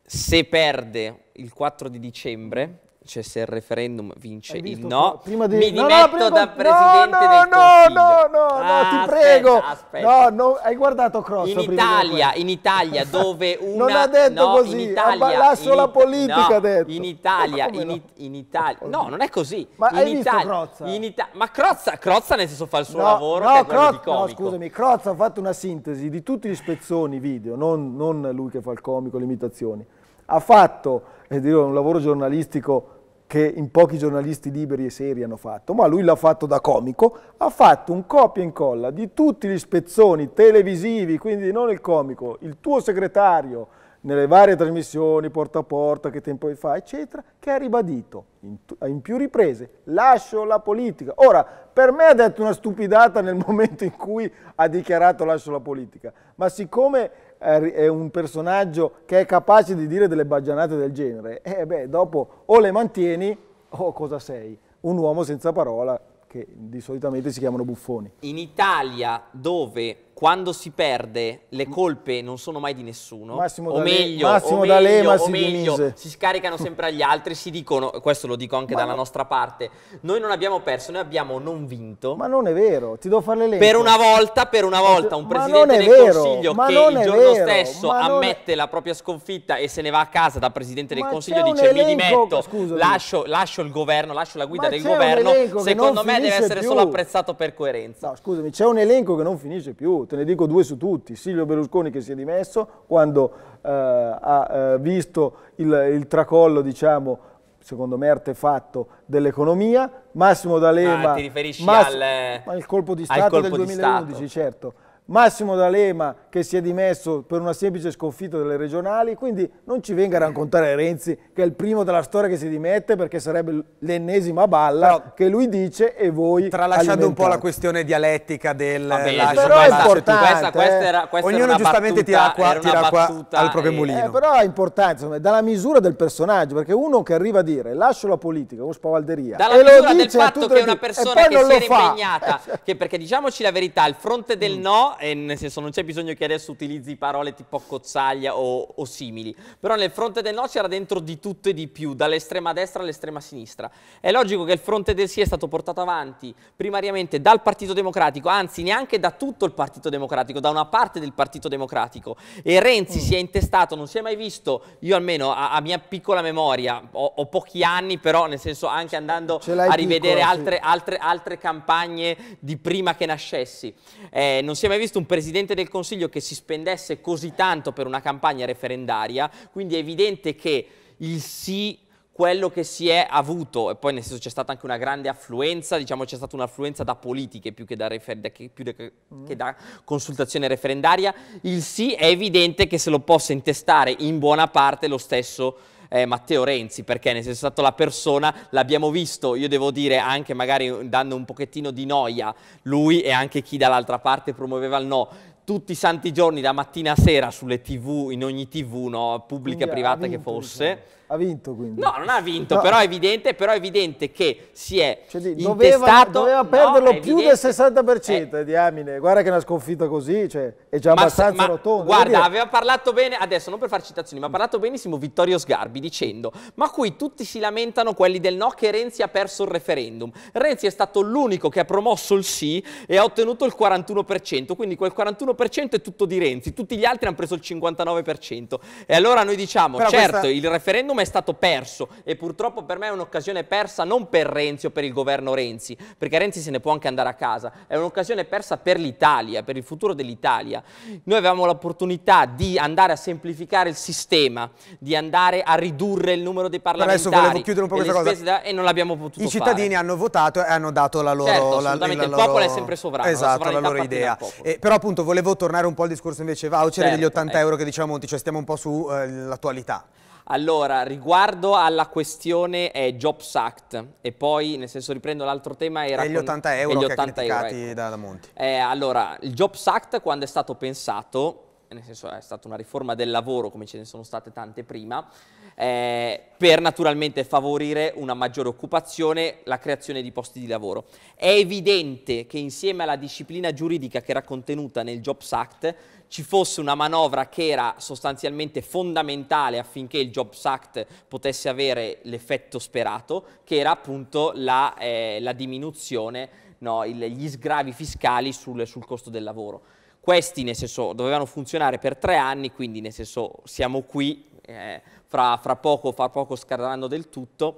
se perde il 4 di dicembre, cioè se il referendum vince il no, prima di... mi no, dimetto no, da presidente no, no, del Consiglio. No, no, no, ah, ti prego. Aspetta. No, no, hai guardato Cross. In Italia, in Italia dove una... Non ha detto no, così, in Italia, lascio in, la politica no, ha detto. In Italia, in, no? in Italia... No, non è così. Ma in hai Italia, Crozza? In Ita ma Crozza, Crozza nel senso fa il suo no, lavoro no, Crozza, No, scusami, Crozza ha fatto una sintesi di tutti gli spezzoni video, non, non lui che fa il comico, le imitazioni. Ha fatto, eh, dire, un lavoro giornalistico che in pochi giornalisti liberi e seri hanno fatto, ma lui l'ha fatto da comico, ha fatto un copia e incolla di tutti gli spezzoni televisivi, quindi non il comico, il tuo segretario, nelle varie trasmissioni, porta a porta, che tempo fa, eccetera, che ha ribadito in, in, più riprese, lascio la politica. Ora, per me ha detto una stupidata nel momento in cui ha dichiarato lascio la politica, ma siccome è un personaggio che è capace di dire delle baggianate del genere, eh beh, dopo o le mantieni o cosa sei? Un uomo senza parola, che di solitamente si chiamano buffoni. In Italia, dove quando si perde le colpe non sono mai di nessuno, Massimo o meglio, Massimo o meglio, o si, meglio si, scaricano sempre agli altri, si dicono, questo lo dico anche Ma dalla no. nostra parte, noi non abbiamo perso, noi abbiamo non vinto. Ma non è vero, ti devo fare l'elenco. Per una volta, per una volta, un presidente del vero. Consiglio Ma che il giorno vero. stesso Ma ammette è... la propria sconfitta e se ne va a casa da presidente del Consiglio dice mi dimetto, lascio, lascio, il governo, lascio la guida Ma del governo, secondo me deve essere più. solo apprezzato per coerenza. No, scusami, c'è un elenco che non finisce più te ne dico due su tutti, Silvio Berlusconi che si è dimesso quando eh, ha eh, visto il, il tracollo, diciamo, secondo me artefatto dell'economia, Massimo D'Alema, Ma ah, ti riferisci Mass al, il colpo di Stato colpo del 2011, di stato. certo, Massimo D'Alema che si è dimesso per una semplice sconfitta delle regionali, quindi non ci venga a raccontare Renzi che è il primo della storia che si dimette perché sarebbe l'ennesima balla però, che lui dice e voi Tralasciando alimentate. un po' la questione dialettica del Vabbè, lascia, però è cioè, importante. Questa, questa eh. era, questa Ognuno era giustamente battuta, tira qua, tira acqua al proprio e... mulino. Eh, però è importante, insomma, dalla misura del personaggio, perché uno che arriva a dire lascio la politica, con spavalderia, dalla e lo dice del fatto che è una persona che si era fa. impegnata, eh, che perché diciamoci la verità, il fronte del mm. no e nel senso non c'è bisogno che adesso utilizzi parole tipo cozzaglia o, o simili, però nel fronte del no c'era dentro di tutto e di più, dall'estrema destra all'estrema sinistra. È logico che il fronte del sì è stato portato avanti primariamente dal Partito Democratico, anzi neanche da tutto il Partito Democratico, da una parte del Partito Democratico e Renzi mm. si è intestato, non si è mai visto, io almeno a, a mia piccola memoria, ho, ho, pochi anni però, nel senso anche andando a rivedere piccolo, altre, sì. altre, altre, campagne di prima che nascessi, eh, non si è mai visto visto un Presidente del Consiglio che si spendesse così tanto per una campagna referendaria, quindi è evidente che il sì quello che si è avuto, e poi nel senso c'è stata anche una grande affluenza, diciamo c'è stata un'affluenza da politiche più che da, che, più che, mm. che da, consultazione referendaria, il sì è evidente che se lo possa intestare in buona parte lo stesso eh, Matteo Renzi, perché nel senso è stata la persona, l'abbiamo visto, io devo dire anche magari dando un pochettino di noia, lui e anche chi dall'altra parte promuoveva il no, tutti i santi giorni da mattina a sera sulle tv, in ogni tv, no, pubblica e privata che fosse. Diciamo. Ha vinto quindi. No, non ha vinto, no. però, è evidente, però, è evidente, che si è cioè, doveva, doveva, perderlo no, più del 60%, eh. Amine, Guarda che una sconfitta così cioè, è già ma, abbastanza ma, rotonda. Guarda, dire... aveva parlato bene, adesso non per far citazioni, ma ha parlato benissimo Vittorio Sgarbi dicendo ma qui tutti si lamentano quelli del no che Renzi ha perso il referendum. Renzi è stato l'unico che ha promosso il sì e ha ottenuto il 41%, quindi quel 41% è tutto di Renzi, tutti gli altri hanno preso il 59%. E allora noi diciamo, però certo, questa... il referendum referendum è stato perso e purtroppo per me è un'occasione persa non per Renzi o per il governo Renzi, perché Renzi se ne può anche andare a casa, è un'occasione persa per l'Italia, per il futuro dell'Italia. Noi avevamo l'opportunità di andare a semplificare il sistema, di andare a ridurre il numero dei parlamentari. Adesso volevo chiudere un po' questa cosa. Da, e non l'abbiamo potuto fare. I cittadini fare. hanno votato e hanno dato la loro... Certo, la, la, la il popolo loro... è sempre sovrano. Esatto, la, la loro idea. Eh, però appunto volevo tornare un po' al discorso invece voucher certo, degli 80 eh. euro che diciamo Monti, cioè stiamo un po' sull'attualità. Eh, allora, riguardo alla questione eh, Jobs Act, e poi nel senso riprendo l'altro tema, era... E gli 80 euro gli 80 che 80 euro, ecco. da, da Monti. Eh, allora, il Jobs Act quando è stato pensato nel senso è stata una riforma del lavoro come ce ne sono state tante prima, eh, per naturalmente favorire una maggiore occupazione, la creazione di posti di lavoro. È evidente che insieme alla disciplina giuridica che era contenuta nel Jobs Act ci fosse una manovra che era sostanzialmente fondamentale affinché il Jobs Act potesse avere l'effetto sperato, che era appunto la, eh, la diminuzione, no, il, gli sgravi fiscali sul, sul costo del lavoro. Questi nel senso, dovevano funzionare per tre anni, quindi nel senso siamo qui, eh, fra, fra, poco, fra poco scaderanno del tutto.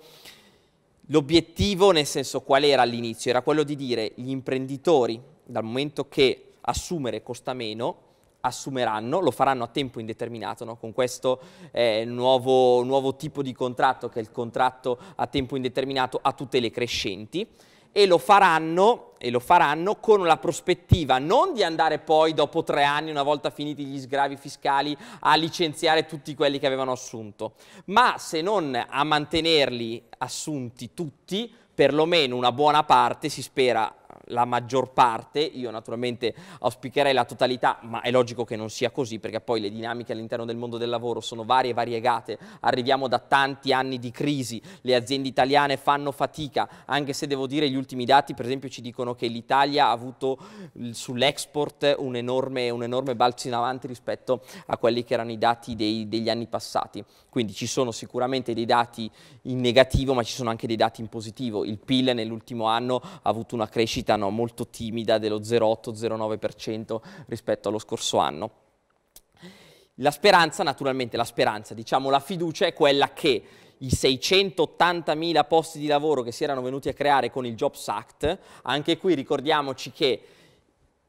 L'obiettivo nel senso qual era all'inizio? Era quello di dire gli imprenditori dal momento che assumere costa meno, assumeranno, lo faranno a tempo indeterminato, no? con questo eh, nuovo, nuovo tipo di contratto che è il contratto a tempo indeterminato a tutte le crescenti, e lo faranno e lo faranno con la prospettiva non di andare poi dopo tre anni, una volta finiti gli sgravi fiscali, a licenziare tutti quelli che avevano assunto, ma se non a mantenerli assunti tutti, perlomeno una buona parte si spera la maggior parte, io naturalmente auspicherei la totalità, ma è logico che non sia così perché poi le dinamiche all'interno del mondo del lavoro sono varie e variegate, arriviamo da tanti anni di crisi, le aziende italiane fanno fatica, anche se devo dire gli ultimi dati per esempio ci dicono che l'Italia ha avuto sull'export un enorme, un enorme balzo in avanti rispetto a quelli che erano i dati dei, degli anni passati, quindi ci sono sicuramente dei dati in negativo ma ci sono anche dei dati in positivo, il PIL nell'ultimo anno ha avuto una crescita crescita molto timida dello 0,8-0,9% rispetto allo scorso anno. La speranza, naturalmente la speranza, diciamo la fiducia è quella che i 680.000 posti di lavoro che si erano venuti a creare con il Jobs Act, anche qui ricordiamoci che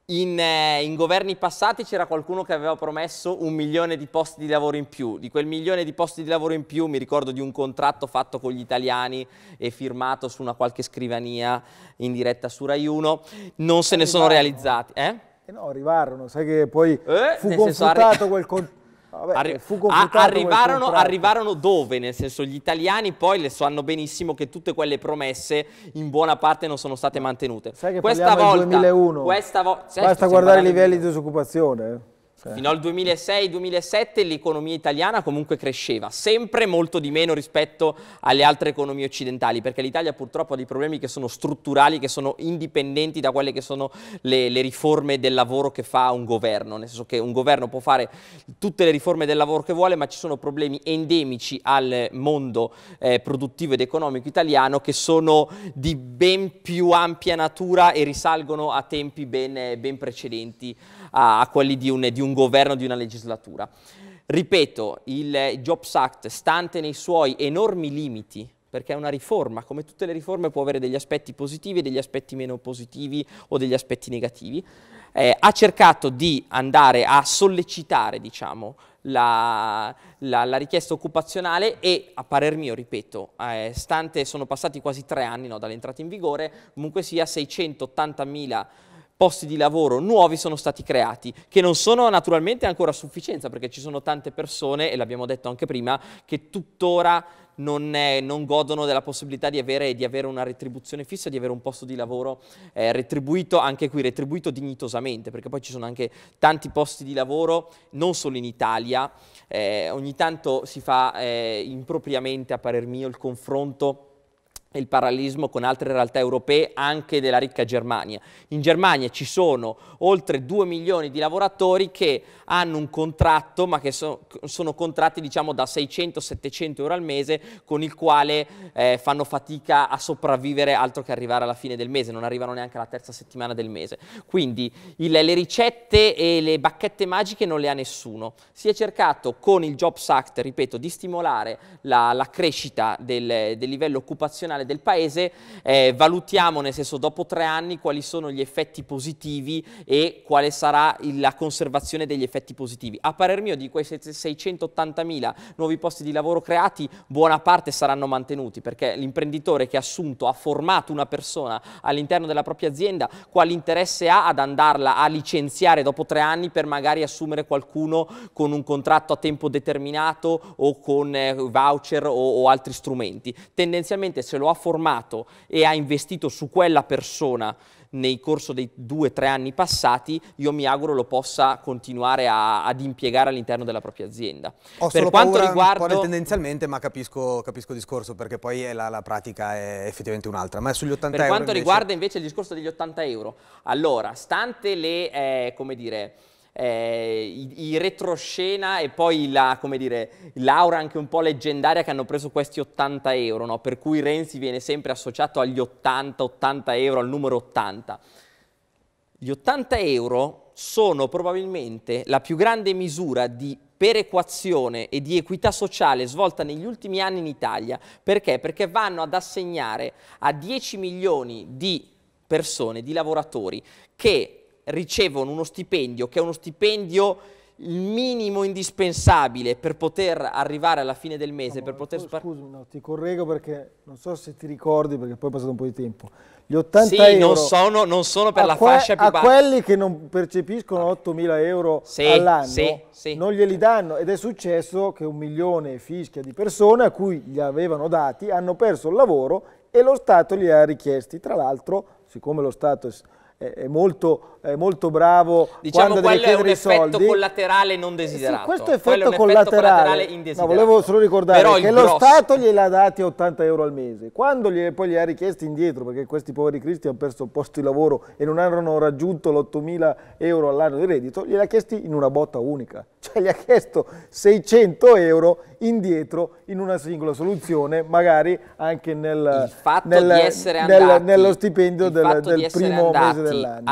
in, eh, in, governi passati c'era qualcuno che aveva promesso un milione di posti di lavoro in più. Di quel milione di posti di lavoro in più mi ricordo di un contratto fatto con gli italiani e firmato su una qualche scrivania in diretta su Rai 1. Non se ne sono realizzati. Eh? Eh no, arrivarono, sai che poi eh, fu confutato quel, contratto. Vabbè, Arri arrivarono, arrivarono, dove? Nel senso gli italiani poi le sanno benissimo che tutte quelle promesse in buona parte non sono state mantenute. Sai che questa volta, 2001, questa vo- basta guardare i livelli di disoccupazione. Eh. Sì. Fino al 2006-2007 l'economia italiana comunque cresceva, sempre molto di meno rispetto alle altre economie occidentali, perché l'Italia purtroppo ha dei problemi che sono strutturali, che sono indipendenti da quelle che sono le, le, riforme del lavoro che fa un governo, nel senso che un governo può fare tutte le riforme del lavoro che vuole, ma ci sono problemi endemici al mondo eh, produttivo ed economico italiano che sono di ben più ampia natura e risalgono a tempi ben, ben precedenti a, a quelli di un, di un un governo, di una legislatura. Ripeto, il Jobs Act, stante nei suoi enormi limiti, perché è una riforma, come tutte le riforme può avere degli aspetti positivi e degli aspetti meno positivi o degli aspetti negativi, eh, ha cercato di andare a sollecitare, diciamo, la, la, la, richiesta occupazionale e a parer mio, ripeto, eh, stante sono passati quasi tre anni no, dall'entrata in vigore, comunque sia 680.000 posti di lavoro nuovi sono stati creati, che non sono naturalmente ancora a sufficienza, perché ci sono tante persone, e l'abbiamo detto anche prima, che tuttora non, è, non godono della possibilità di avere, di avere, una retribuzione fissa, di avere un posto di lavoro eh, retribuito, anche qui retribuito dignitosamente, perché poi ci sono anche tanti posti di lavoro, non solo in Italia, eh, ogni tanto si fa eh, impropriamente, a parer mio, il confronto il parallelismo con altre realtà europee anche della ricca Germania. In Germania ci sono oltre 2 milioni di lavoratori che hanno un contratto ma che so, sono contratti diciamo da 600-700 euro al mese con il quale eh, fanno fatica a sopravvivere altro che arrivare alla fine del mese, non arrivano neanche alla terza settimana del mese. Quindi il, le ricette e le bacchette magiche non le ha nessuno. Si è cercato con il Jobs Act, ripeto, di stimolare la, la crescita del, del livello occupazionale del paese, eh, valutiamo, nel senso dopo tre anni, quali sono gli effetti positivi e quale sarà la conservazione degli effetti positivi. A parer mio di quei 680.000 nuovi posti di lavoro creati, buona parte saranno mantenuti perché l'imprenditore che ha assunto, ha formato una persona all'interno della propria azienda, quali interesse ha ad andarla a licenziare dopo tre anni per magari assumere qualcuno con un contratto a tempo determinato o con eh, voucher o, o altri strumenti. Tendenzialmente se lo lo ha formato e ha investito su quella persona nel corso dei due o tre anni passati, io mi auguro lo possa continuare a, ad impiegare all'interno della propria azienda. Ho per quanto riguarda tendenzialmente, ma capisco, capisco, il discorso perché poi eh, la, la, pratica è effettivamente un'altra. Ma è sugli 80 per euro. Per quanto invece... riguarda invece il discorso degli 80 euro, allora, stante le, eh, come dire, eh, i, i, retroscena e poi la, dire, l'aura anche un po' leggendaria che hanno preso questi 80 euro, no? per cui Renzi viene sempre associato agli 80, 80 euro, al numero 80. Gli 80 euro sono probabilmente la più grande misura di perequazione e di equità sociale svolta negli ultimi anni in Italia. Perché? Perché vanno ad assegnare a 10 milioni di persone, di lavoratori, che ricevono uno stipendio che è uno stipendio il minimo indispensabile per poter arrivare alla fine del mese, no, per poter sparare. no, ti correggo perché non so se ti ricordi, perché poi è passato un po' di tempo. Gli 80 sì, euro non sono, non sono per la fascia più bassa. A quelli che non percepiscono 8.000 euro sì, all'anno sì, sì. non glieli danno ed è successo che un milione e fischia di persone a cui gli avevano dati hanno perso il lavoro e lo Stato li ha richiesti. Tra l'altro, siccome lo Stato è molto eh, molto bravo diciamo quando deve chiedere i soldi. Diciamo quello è un effetto collaterale non desiderato. Sì, questo effetto è un collaterale. effetto collaterale indesiderato. No, volevo solo ricordare che grosso... lo Stato gliel'ha dati 80 euro al mese. Quando gli, poi gli ha richiesti indietro, perché questi poveri cristi hanno perso il posto di lavoro e non hanno raggiunto l'8.000 euro all'anno di reddito, gliel'ha chiesti in una botta unica. Cioè gli ha chiesto 600 euro indietro in una singola soluzione, magari anche nel, fatto il nel, essere andati, nello stipendio del, del primo andati mese dell'anno.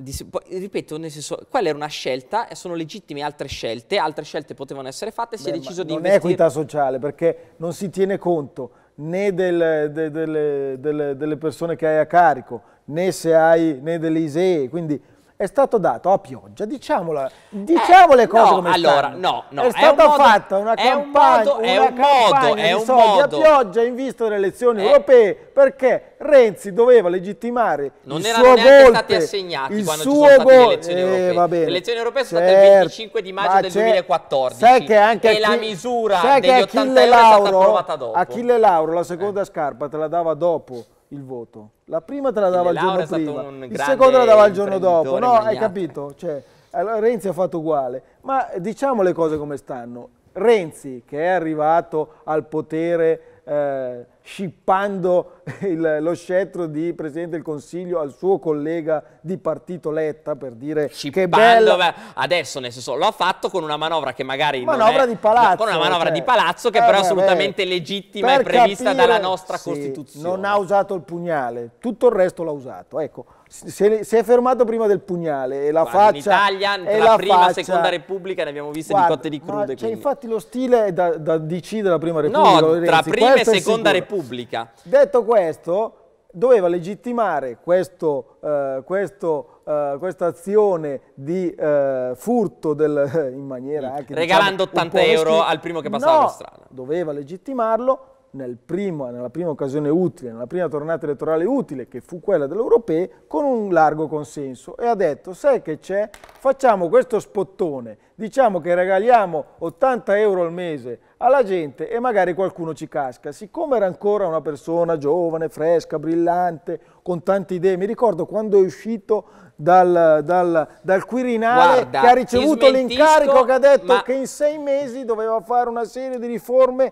Di, ripeto, nel senso, quella era una scelta, sono legittime altre scelte, altre scelte potevano essere fatte, si Beh, è deciso di non investire... Non è equità sociale perché non si tiene conto né del, de, delle, delle, delle persone che hai a carico, né, se hai, né delle ISEE, quindi è stato dato a pioggia, diciamola, eh, diciamo eh, le cose no, come allora, stanno. No, no, è stata è un fatta modo, una campagna, è un modo, una un modo, di un modo. a pioggia in vista delle elezioni eh. europee perché Renzi doveva legittimare non il suo volto. erano stati assegnati il quando suo ci sono le elezioni eh, europee. Le elezioni europee sono certo, state il 25 certo, di maggio del 2014 sai che anche e Achille, la misura degli 80 Achille euro Lauro, è stata approvata dopo. Achille Lauro la seconda eh. scarpa te la dava dopo il voto. La prima te la dava il giorno prima, il secondo la dava il giorno dopo. No, hai capito? Cioè, Renzi ha fatto uguale. Ma diciamo le cose come stanno. Renzi, che è arrivato al potere... Eh, scippando il, lo scettro di Presidente del Consiglio al suo collega di partito Letta per dire scippando, che bello adesso nel senso lo ha fatto con una manovra che magari manovra è, di palazzo, con una manovra cioè, di palazzo che eh, però è assolutamente beh, legittima e prevista capire, dalla nostra sì, Costituzione non ha usato il pugnale tutto il resto l'ha usato ecco se, se, è fermato prima del pugnale e la ma faccia... In Italia, la, la, prima, faccia, seconda repubblica ne abbiamo viste guarda, di cotte di crude. Cioè, infatti lo stile è da, da DC della prima repubblica. No, tra prima e seconda repubblica. Detto questo, doveva legittimare questo, uh, questo, uh, questa azione di uh, furto del, in maniera mm. anche... Regalando diciamo, 80 euro al primo che passava no, per strada. doveva legittimarlo nel primo, nella prima occasione utile, nella prima tornata elettorale utile, che fu quella dell'Europea, con un largo consenso e ha detto, sai che c'è? Facciamo questo spottone, diciamo che regaliamo 80 euro al mese alla gente e magari qualcuno ci casca. Siccome era ancora una persona giovane, fresca, brillante, con tante idee, mi ricordo quando è uscito dal, dal, dal Quirinale Guarda, che ha ricevuto l'incarico che ha detto ma... che in sei mesi doveva fare una serie di riforme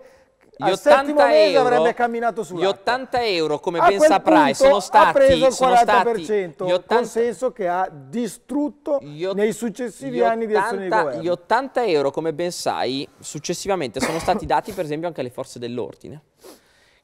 al 80 euro, avrebbe camminato sull'acqua. Gli 80 euro, come a ben saprai, sono stati... Ha preso il 40%, 80... consenso che ha distrutto o... nei successivi 80... anni di azione di governo. Gli 80 euro, come ben sai, successivamente sono stati dati per esempio anche alle forze dell'ordine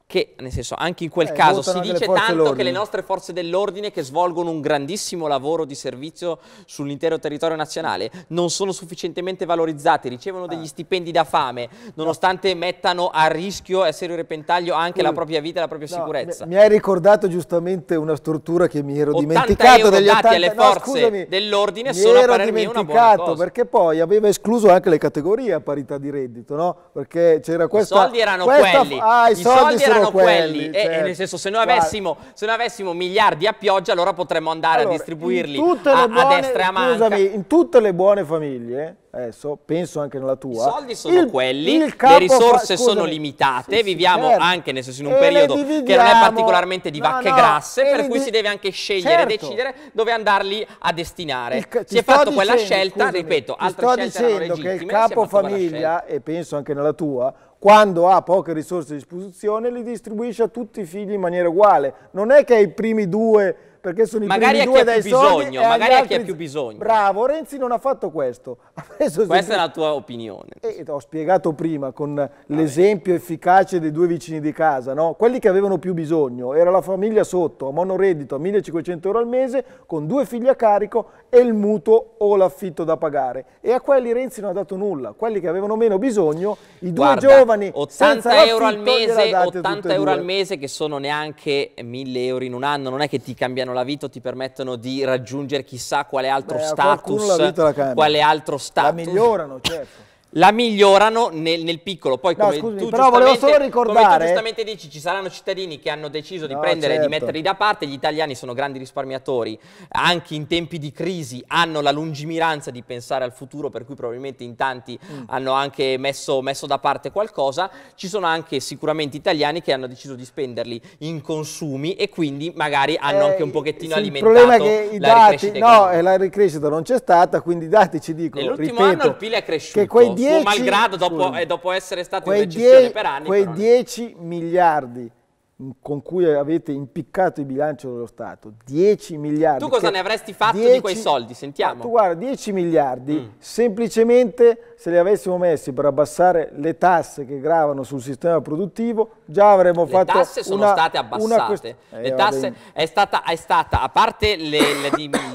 che nel senso anche in quel eh, caso si dice tanto che le nostre forze dell'ordine che svolgono un grandissimo lavoro di servizio sull'intero territorio nazionale non sono sufficientemente valorizzate, ricevono degli ah. stipendi da fame, nonostante no. mettano a rischio e a serio repentaglio anche Scusa. la mm. propria vita e la propria no, sicurezza. Mi, mi hai ricordato giustamente una struttura che mi ero dimenticato degli 80 alle forze no, dell'ordine sono ero a dimenticato una buona perché poi aveva escluso anche le categorie a parità di reddito, no? Perché c'era questa I soldi erano questa, quelli. Ah, i, I soldi, soldi erano erano quelli. quelli certo. e, e, nel certo. senso, se noi, avessimo, se noi, avessimo, miliardi a pioggia, allora potremmo andare allora, a distribuirli a, buone, a, destra e a manca. Scusami, in tutte le buone famiglie, adesso, penso anche nella tua. I soldi sono il, quelli, il le risorse scusami, sono limitate, sì, viviamo certo. anche nel senso in un e periodo che non è particolarmente di vacche no, no, grasse, per cui si deve anche scegliere certo. decidere dove andarli a destinare. Il, si è fatto quella scelta, scusami, ripeto, altre scelte dicendo che il capofamiglia, e penso anche nella tua, quando ha poche risorse a disposizione, li distribuisce a tutti i figli in maniera uguale. Non è che ai primi due perché sono i magari primi due dai bisogno, Magari altri... a chi ha più bisogno. Bravo, Renzi non ha fatto questo. Ha preso Questa è la tua opinione. E ho spiegato prima con l'esempio efficace dei due vicini di casa, no? quelli che avevano più bisogno, era la famiglia sotto, a monoreddito, a 1500 euro al mese, con due figli a carico e il mutuo o l'affitto da pagare. E a quelli Renzi non ha dato nulla, quelli che avevano meno bisogno, i due Guarda, giovani 80 euro al mese, 80 euro al mese che sono neanche 1000 euro in un anno, non è che ti cambiano la vita o ti permettono di raggiungere chissà quale altro Beh, status. La vita la Quale altro status. La migliorano, certo la migliorano nel, nel piccolo. Poi, no, come scusami, tu però volevo solo ricordare. Come tu giustamente dici, ci saranno cittadini che hanno deciso di no, prendere, certo. di metterli da parte. Gli italiani sono grandi risparmiatori, anche in tempi di crisi hanno la lungimiranza di pensare al futuro, per cui probabilmente in tanti mm. hanno anche messo, messo, da parte qualcosa. Ci sono anche sicuramente italiani che hanno deciso di spenderli in consumi e quindi magari hanno eh, anche un eh, pochettino sì, alimentato il problema è che i dati, No, e la ricrescita non c'è stata, quindi i dati ci dicono, Nell'ultimo ripeto, anno il PIL è cresciuto. Che quei dieci, suo malgrado dopo, dopo essere stato in recessione die- per anni. Quei 10 miliardi con cui avete impiccato il bilancio dello Stato, 10 miliardi. Tu cosa ne avresti fatto 10, di quei soldi? Sentiamo. Ah, tu guarda, 10 miliardi mm. semplicemente se li avessimo messi per abbassare le tasse che gravano sul sistema produttivo, già avremmo le fatto una Le tasse sono una, state abbassate. Una... Eh, tasse è, stata, è stata, a parte le,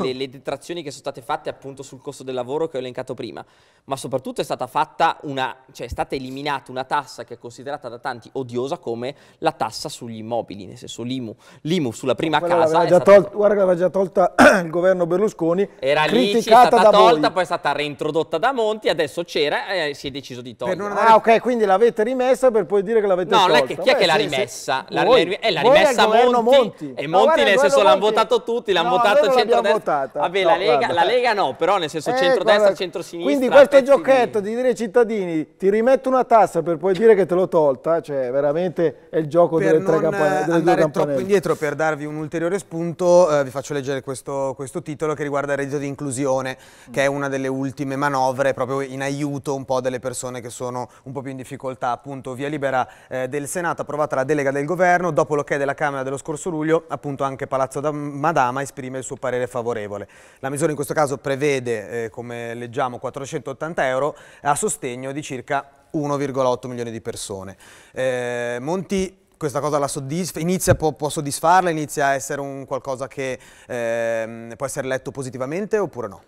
le, le detrazioni che sono state fatte appunto sul costo del lavoro che ho elencato prima, ma soprattutto è stata fatta una, cioè è stata eliminata una tassa che è considerata da tanti odiosa come la tassa sul sugli immobili, nel senso l'IMU, l'IMU sulla prima Quella casa... Già stata... tolta, guarda che l'aveva già tolta il governo Berlusconi, Era lì, è stata tolta, voi. poi è stata reintrodotta da Monti, adesso c'era e si è deciso di togliere. Andare... Ah ok, quindi l'avete rimessa per poi dire che l'avete no, tolta. No, non chi è Beh, che l'ha rimessa? Sì, la, voi, è eh, la rimessa Monti, Monti, E Monti nel senso l'hanno votato tutti, l'hanno no, votato centrodestra. Vabbè, la, Lega, la Lega no, però nel senso eh, centrodestra, guarda, centrosinistra. Quindi questo giochetto di dire ai cittadini ti rimetto una tassa per poi dire che te l'ho tolta, cioè veramente è il gioco per delle tre eh, andare troppo indietro per darvi un ulteriore spunto, eh, vi faccio leggere questo, questo, titolo che riguarda il reddito di inclusione, che è una delle ultime manovre proprio in aiuto un po' delle persone che sono un po' più in difficoltà. Appunto, via libera eh, del Senato, approvata la delega del governo, dopo l'ok della Camera dello scorso luglio, appunto anche Palazzo da Madama esprime il suo parere favorevole. La misura in questo caso prevede, eh, come leggiamo, 480 euro a sostegno di circa 1,8 milioni di persone. Eh, Monti questa cosa la soddisfa, inizia, può, può, soddisfarla, inizia a essere un qualcosa che eh, può essere letto positivamente oppure no?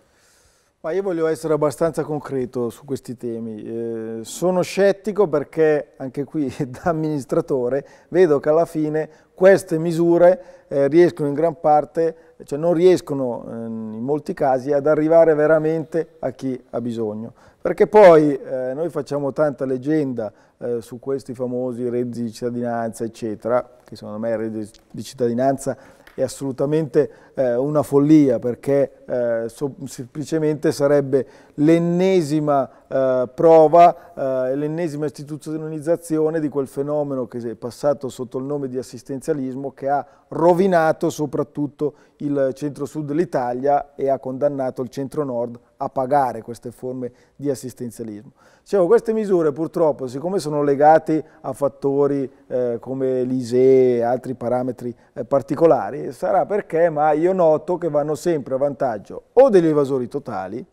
Ma io voglio essere abbastanza concreto su questi temi. Eh, sono scettico perché anche qui da amministratore vedo che alla fine queste misure eh, riescono in gran parte, cioè non riescono eh, in molti casi ad arrivare veramente a chi ha bisogno. Perché poi eh, noi facciamo tanta leggenda eh, su questi famosi redditi di cittadinanza, eccetera, che secondo me il reddito di cittadinanza è assolutamente eh, una follia perché eh, semplicemente sarebbe l'ennesima eh, prova, eh, l'ennesima istituzionalizzazione di quel fenomeno che è passato sotto il nome di assistenzialismo che ha rovinato soprattutto il centro-sud dell'Italia e ha condannato il centro-nord a pagare queste forme di assistenzialismo. Diciamo, queste misure purtroppo, siccome sono legate a fattori eh, come l'ISE e altri parametri eh, particolari, sarà perché, ma io noto che vanno sempre a vantaggio o degli evasori totali,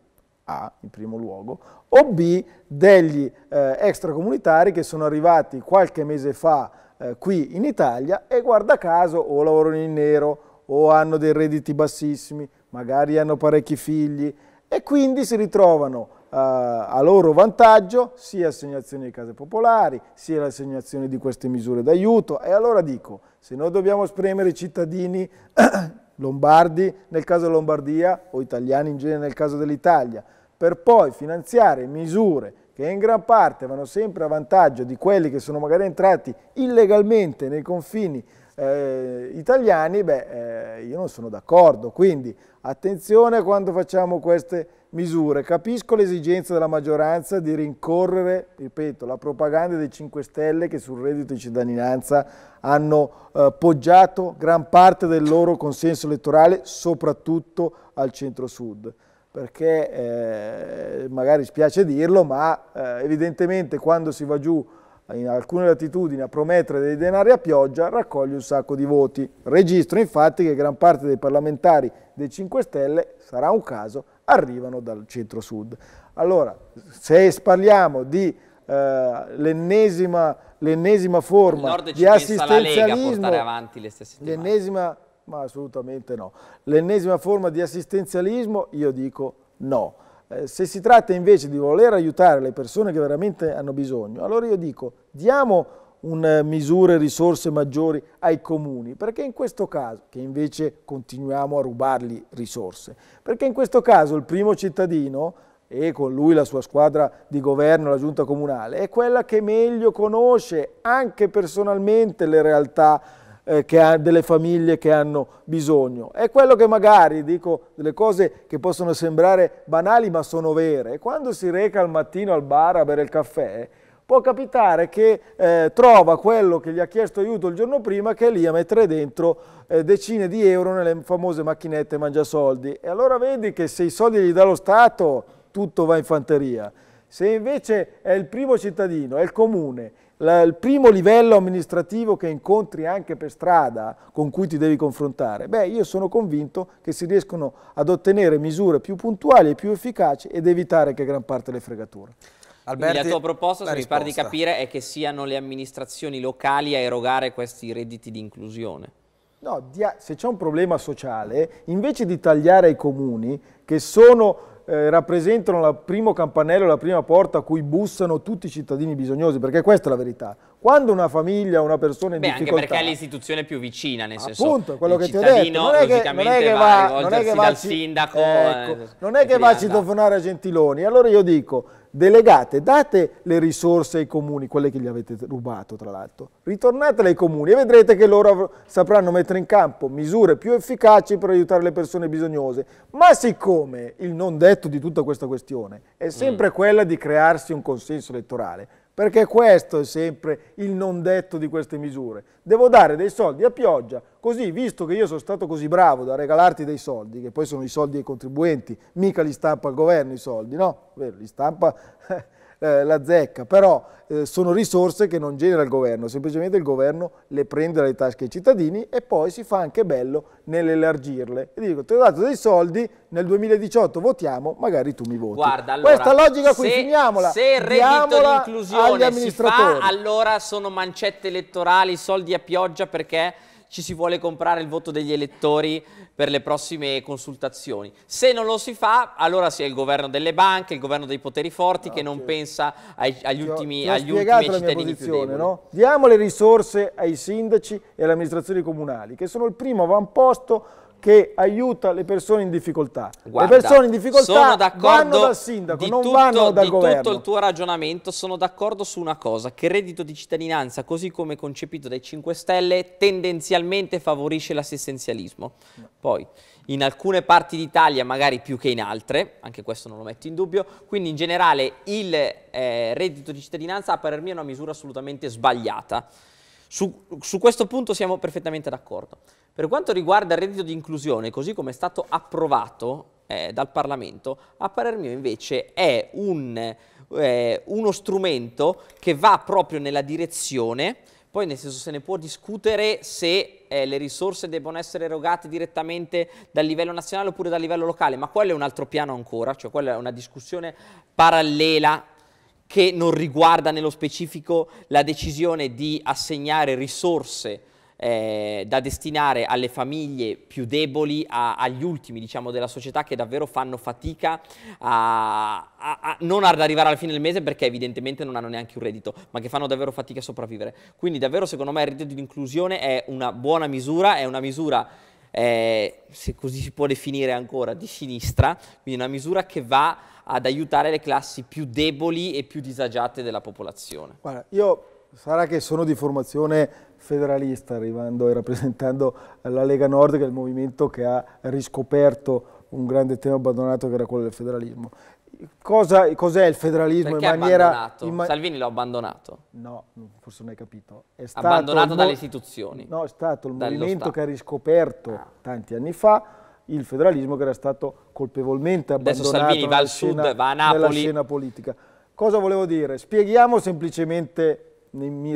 A in primo luogo, o B degli eh, extracomunitari che sono arrivati qualche mese fa eh, qui in Italia e guarda caso o lavorano in nero o hanno dei redditi bassissimi, magari hanno parecchi figli e quindi si ritrovano eh, a loro vantaggio sia l'assegnazione di case popolari, sia l'assegnazione di queste misure d'aiuto. E allora dico, se noi dobbiamo spremere i cittadini lombardi nel caso della Lombardia o italiani in genere nel caso dell'Italia, per poi finanziare misure che in gran parte vanno sempre a vantaggio di quelli che sono magari entrati illegalmente nei confini eh, italiani, beh, eh, io non sono d'accordo. Quindi attenzione quando facciamo queste misure. Capisco l'esigenza della maggioranza di rincorrere, ripeto, la propaganda dei 5 Stelle che sul reddito di cittadinanza hanno eh, poggiato gran parte del loro consenso elettorale, soprattutto al centro-sud. Perché eh, magari spiace dirlo, ma eh, evidentemente quando si va giù in alcune latitudini a promettere dei denari a pioggia raccoglie un sacco di voti. Registro infatti che gran parte dei parlamentari dei 5 Stelle, sarà un caso, arrivano dal centro-sud. Allora, se parliamo di eh, l'ennesima, forma di assistenzialismo... l'ennesima, ma assolutamente no. L'ennesima forma di assistenzialismo, io dico no. Eh, se si tratta invece di voler aiutare le persone che veramente hanno bisogno, allora io dico diamo un, eh, misure, risorse maggiori ai comuni, perché in questo caso, che invece continuiamo a rubargli risorse, perché in questo caso il primo cittadino e con lui la sua squadra di governo, la giunta comunale, è quella che meglio conosce anche personalmente le realtà eh, ha, delle famiglie che hanno bisogno. È quello che magari, dico delle cose che possono sembrare banali ma sono vere, quando si reca al mattino al bar a bere il caffè, può capitare che eh, trova quello che gli ha chiesto aiuto il giorno prima che è lì a mettere dentro eh, decine di euro nelle famose macchinette mangiasoldi. E allora vedi che se i soldi gli dà lo Stato tutto va in fanteria. Se invece è il primo cittadino, è il comune, la, il primo livello amministrativo che incontri anche per strada con cui ti devi confrontare, beh io sono convinto che si riescono ad ottenere misure più puntuali e più efficaci ed evitare che gran parte le fregature. Alberti, la tua proposta, la se mi pare di capire, è che siano le amministrazioni locali a erogare questi redditi di inclusione. No, se c'è un problema sociale, invece di tagliare ai comuni, che sono, eh, rappresentano il primo campanello, la prima porta a cui bussano tutti i cittadini bisognosi, perché questa è la verità. Quando una famiglia, una persona in Beh, difficoltà... anche perché è l'istituzione più vicina, nel senso... Appunto, quello che ti detto. Non è che, non è che va, va non dal sindaco... Ecco, eh, non è che va a citofonare a Gentiloni. Allora io dico delegate, date le risorse ai comuni, quelle che gli avete rubato tra l'altro, ritornatele ai comuni e vedrete che loro sapranno mettere in campo misure più efficaci per aiutare le persone bisognose. Ma siccome il non detto di tutta questa questione è sempre mm. quella di crearsi un consenso elettorale, perché questo è sempre il non detto di queste misure. Devo dare dei soldi a pioggia, così visto che io sono stato così bravo da regalarti dei soldi, che poi sono i soldi dei contribuenti, mica li stampa il governo i soldi, no? Vero, li stampa... Eh, la zecca, però eh, sono risorse che non genera il governo, semplicemente il governo le prende dalle tasche ai cittadini e poi si fa anche bello nell'elargirle. E dico, ti ho dato dei soldi, nel 2018 votiamo, magari tu mi voti. Guarda, allora, Questa logica qui, se, finiamola. Se il reddito di inclusione si fa, allora sono mancette elettorali, soldi a pioggia perché ci si vuole comprare il voto degli elettori per le prossime consultazioni. Se non lo si fa, allora si è il governo delle banche, il governo dei poteri forti no, ah, che non pensa ai, agli ultimi, ho, agli ultimi cittadini posizione, no? Diamo le risorse ai sindaci e alle amministrazioni comunali, che sono il primo avamposto che aiuta le persone in difficoltà. Guarda, le persone in difficoltà vanno dal sindaco, non tutto, vanno dal di governo. Di tutto il tuo ragionamento sono d'accordo su una cosa, che il reddito di cittadinanza, così come concepito dai 5 Stelle, tendenzialmente favorisce l'assistenzialismo. Poi, in alcune parti d'Italia magari più che in altre, anche questo non lo metto in dubbio, quindi in generale il eh, reddito di cittadinanza a parer mio è una misura assolutamente sbagliata. su, su questo punto siamo perfettamente d'accordo. Per quanto riguarda il reddito di inclusione, così come è stato approvato eh, dal Parlamento, a parer mio invece è un, eh, uno strumento che va proprio nella direzione poi nel senso se ne può discutere se eh, le risorse debbono essere erogate direttamente dal livello nazionale oppure dal livello locale, ma quello è un altro piano ancora, cioè quella è una discussione parallela che non riguarda nello specifico la decisione di assegnare risorse eh, da destinare alle famiglie più deboli, a, agli ultimi diciamo, della società che davvero fanno fatica a, a, a, non ad arrivare alla fine del mese perché evidentemente non hanno neanche un reddito, ma che fanno davvero fatica a sopravvivere. Quindi davvero secondo me il reddito di inclusione è una buona misura, è una misura... Eh, se così si può definire ancora, di sinistra, quindi una misura che va ad aiutare le classi più deboli e più disagiate della popolazione. Guarda, io sarà che sono di formazione federalista, arrivando e rappresentando la Lega Nord, che è il movimento che ha riscoperto un grande tema abbandonato che era quello del federalismo. Cosa, cos'è il federalismo Perché in maniera... In ma Salvini l'ha abbandonato? No, forse non hai capito. È abbandonato dalle istituzioni? No, è stato il movimento Stato. che ha riscoperto ah. tanti anni fa il federalismo che era stato colpevolmente abbandonato Adesso Salvini va al scena, va a Napoli. nella scena politica. Cosa volevo dire? Spieghiamo semplicemente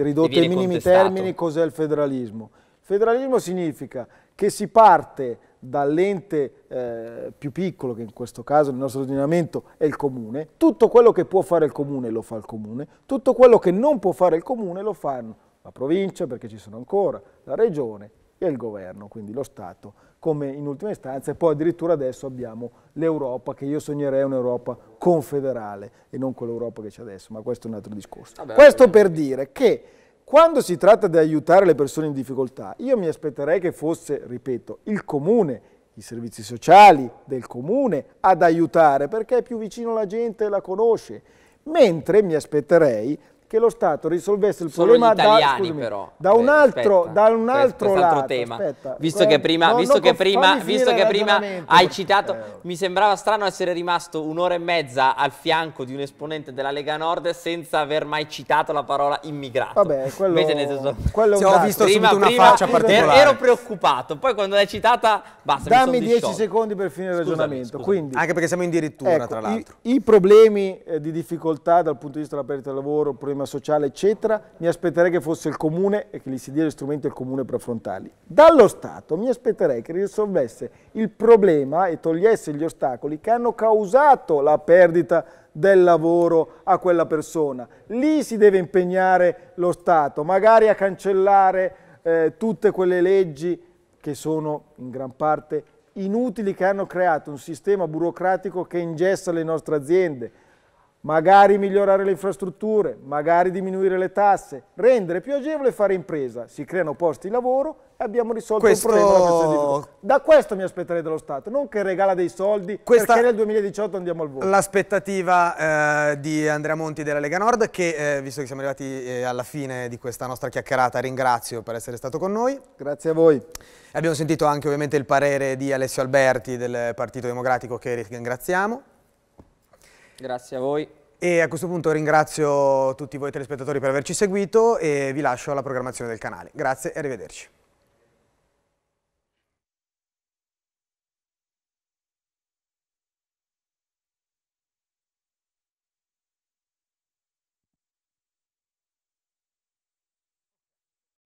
ridotto ai minimi contestato. termini cos'è il federalismo. Il federalismo significa che si parte dall'ente eh, più piccolo, che in questo caso nel nostro ordinamento è il comune, tutto quello che può fare il comune lo fa il comune, tutto quello che non può fare il comune lo fanno la provincia, perché ci sono ancora, la regione e il governo, quindi lo Stato come in ultima istanza e poi addirittura adesso abbiamo l'Europa che io sognerei un'Europa confederale e non quell'Europa che c'è adesso, ma questo è un altro discorso. Vabbè, questo per dire che quando si tratta di aiutare le persone in difficoltà, io mi aspetterei che fosse, ripeto, il comune, i servizi sociali del comune ad aiutare perché è più vicino alla gente e la conosce, mentre mi aspetterei che lo Stato risolvesse il Solo problema italiani, da, scusami, però, da, un eh, altro, aspetta, da un altro, questo, lato, tema. Aspetta, visto que che prima, no, visto no, che prima, visto che prima hai citato, eh. mi sembrava strano essere rimasto un'ora e mezza al fianco di un esponente della Lega Nord senza aver mai citato la parola immigrato. Vabbè, quello, Invece, nel senso, quello ho visto prima, una prima, faccia particolare. Ero preoccupato, poi quando l'hai citata basta, Dammi 10 secondi per finire il ragionamento. Quindi, Anche perché siamo in dirittura, ecco, tra l'altro. I, I, problemi eh, di difficoltà dal punto di vista della perdita del lavoro, problemi problema sociale, eccetera, mi aspetterei che fosse il comune e che gli si dia gli strumenti al comune per affrontarli. Dallo Stato mi aspetterei che risolvesse il problema e togliesse gli ostacoli che hanno causato la perdita del lavoro a quella persona. Lì si deve impegnare lo Stato, magari a cancellare eh, tutte quelle leggi che sono in gran parte inutili, che hanno creato un sistema burocratico che ingessa le nostre aziende, magari migliorare le infrastrutture, magari diminuire le tasse, rendere più agevole fare impresa. Si creano posti di lavoro e abbiamo risolto questo... il problema. Di... Da questo mi aspetterei dallo Stato, non che regala dei soldi Questa... perché nel 2018 andiamo al voto. L'aspettativa eh, di Andrea Monti della Lega Nord che, eh, visto che siamo arrivati eh, alla fine di questa nostra chiacchierata, ringrazio per essere stato con noi. Grazie a voi. Abbiamo sentito anche ovviamente il parere di Alessio Alberti del Partito Democratico che ringraziamo. Grazie a voi. E a questo punto ringrazio tutti voi telespettatori per averci seguito e vi lascio alla programmazione del canale. Grazie e arrivederci.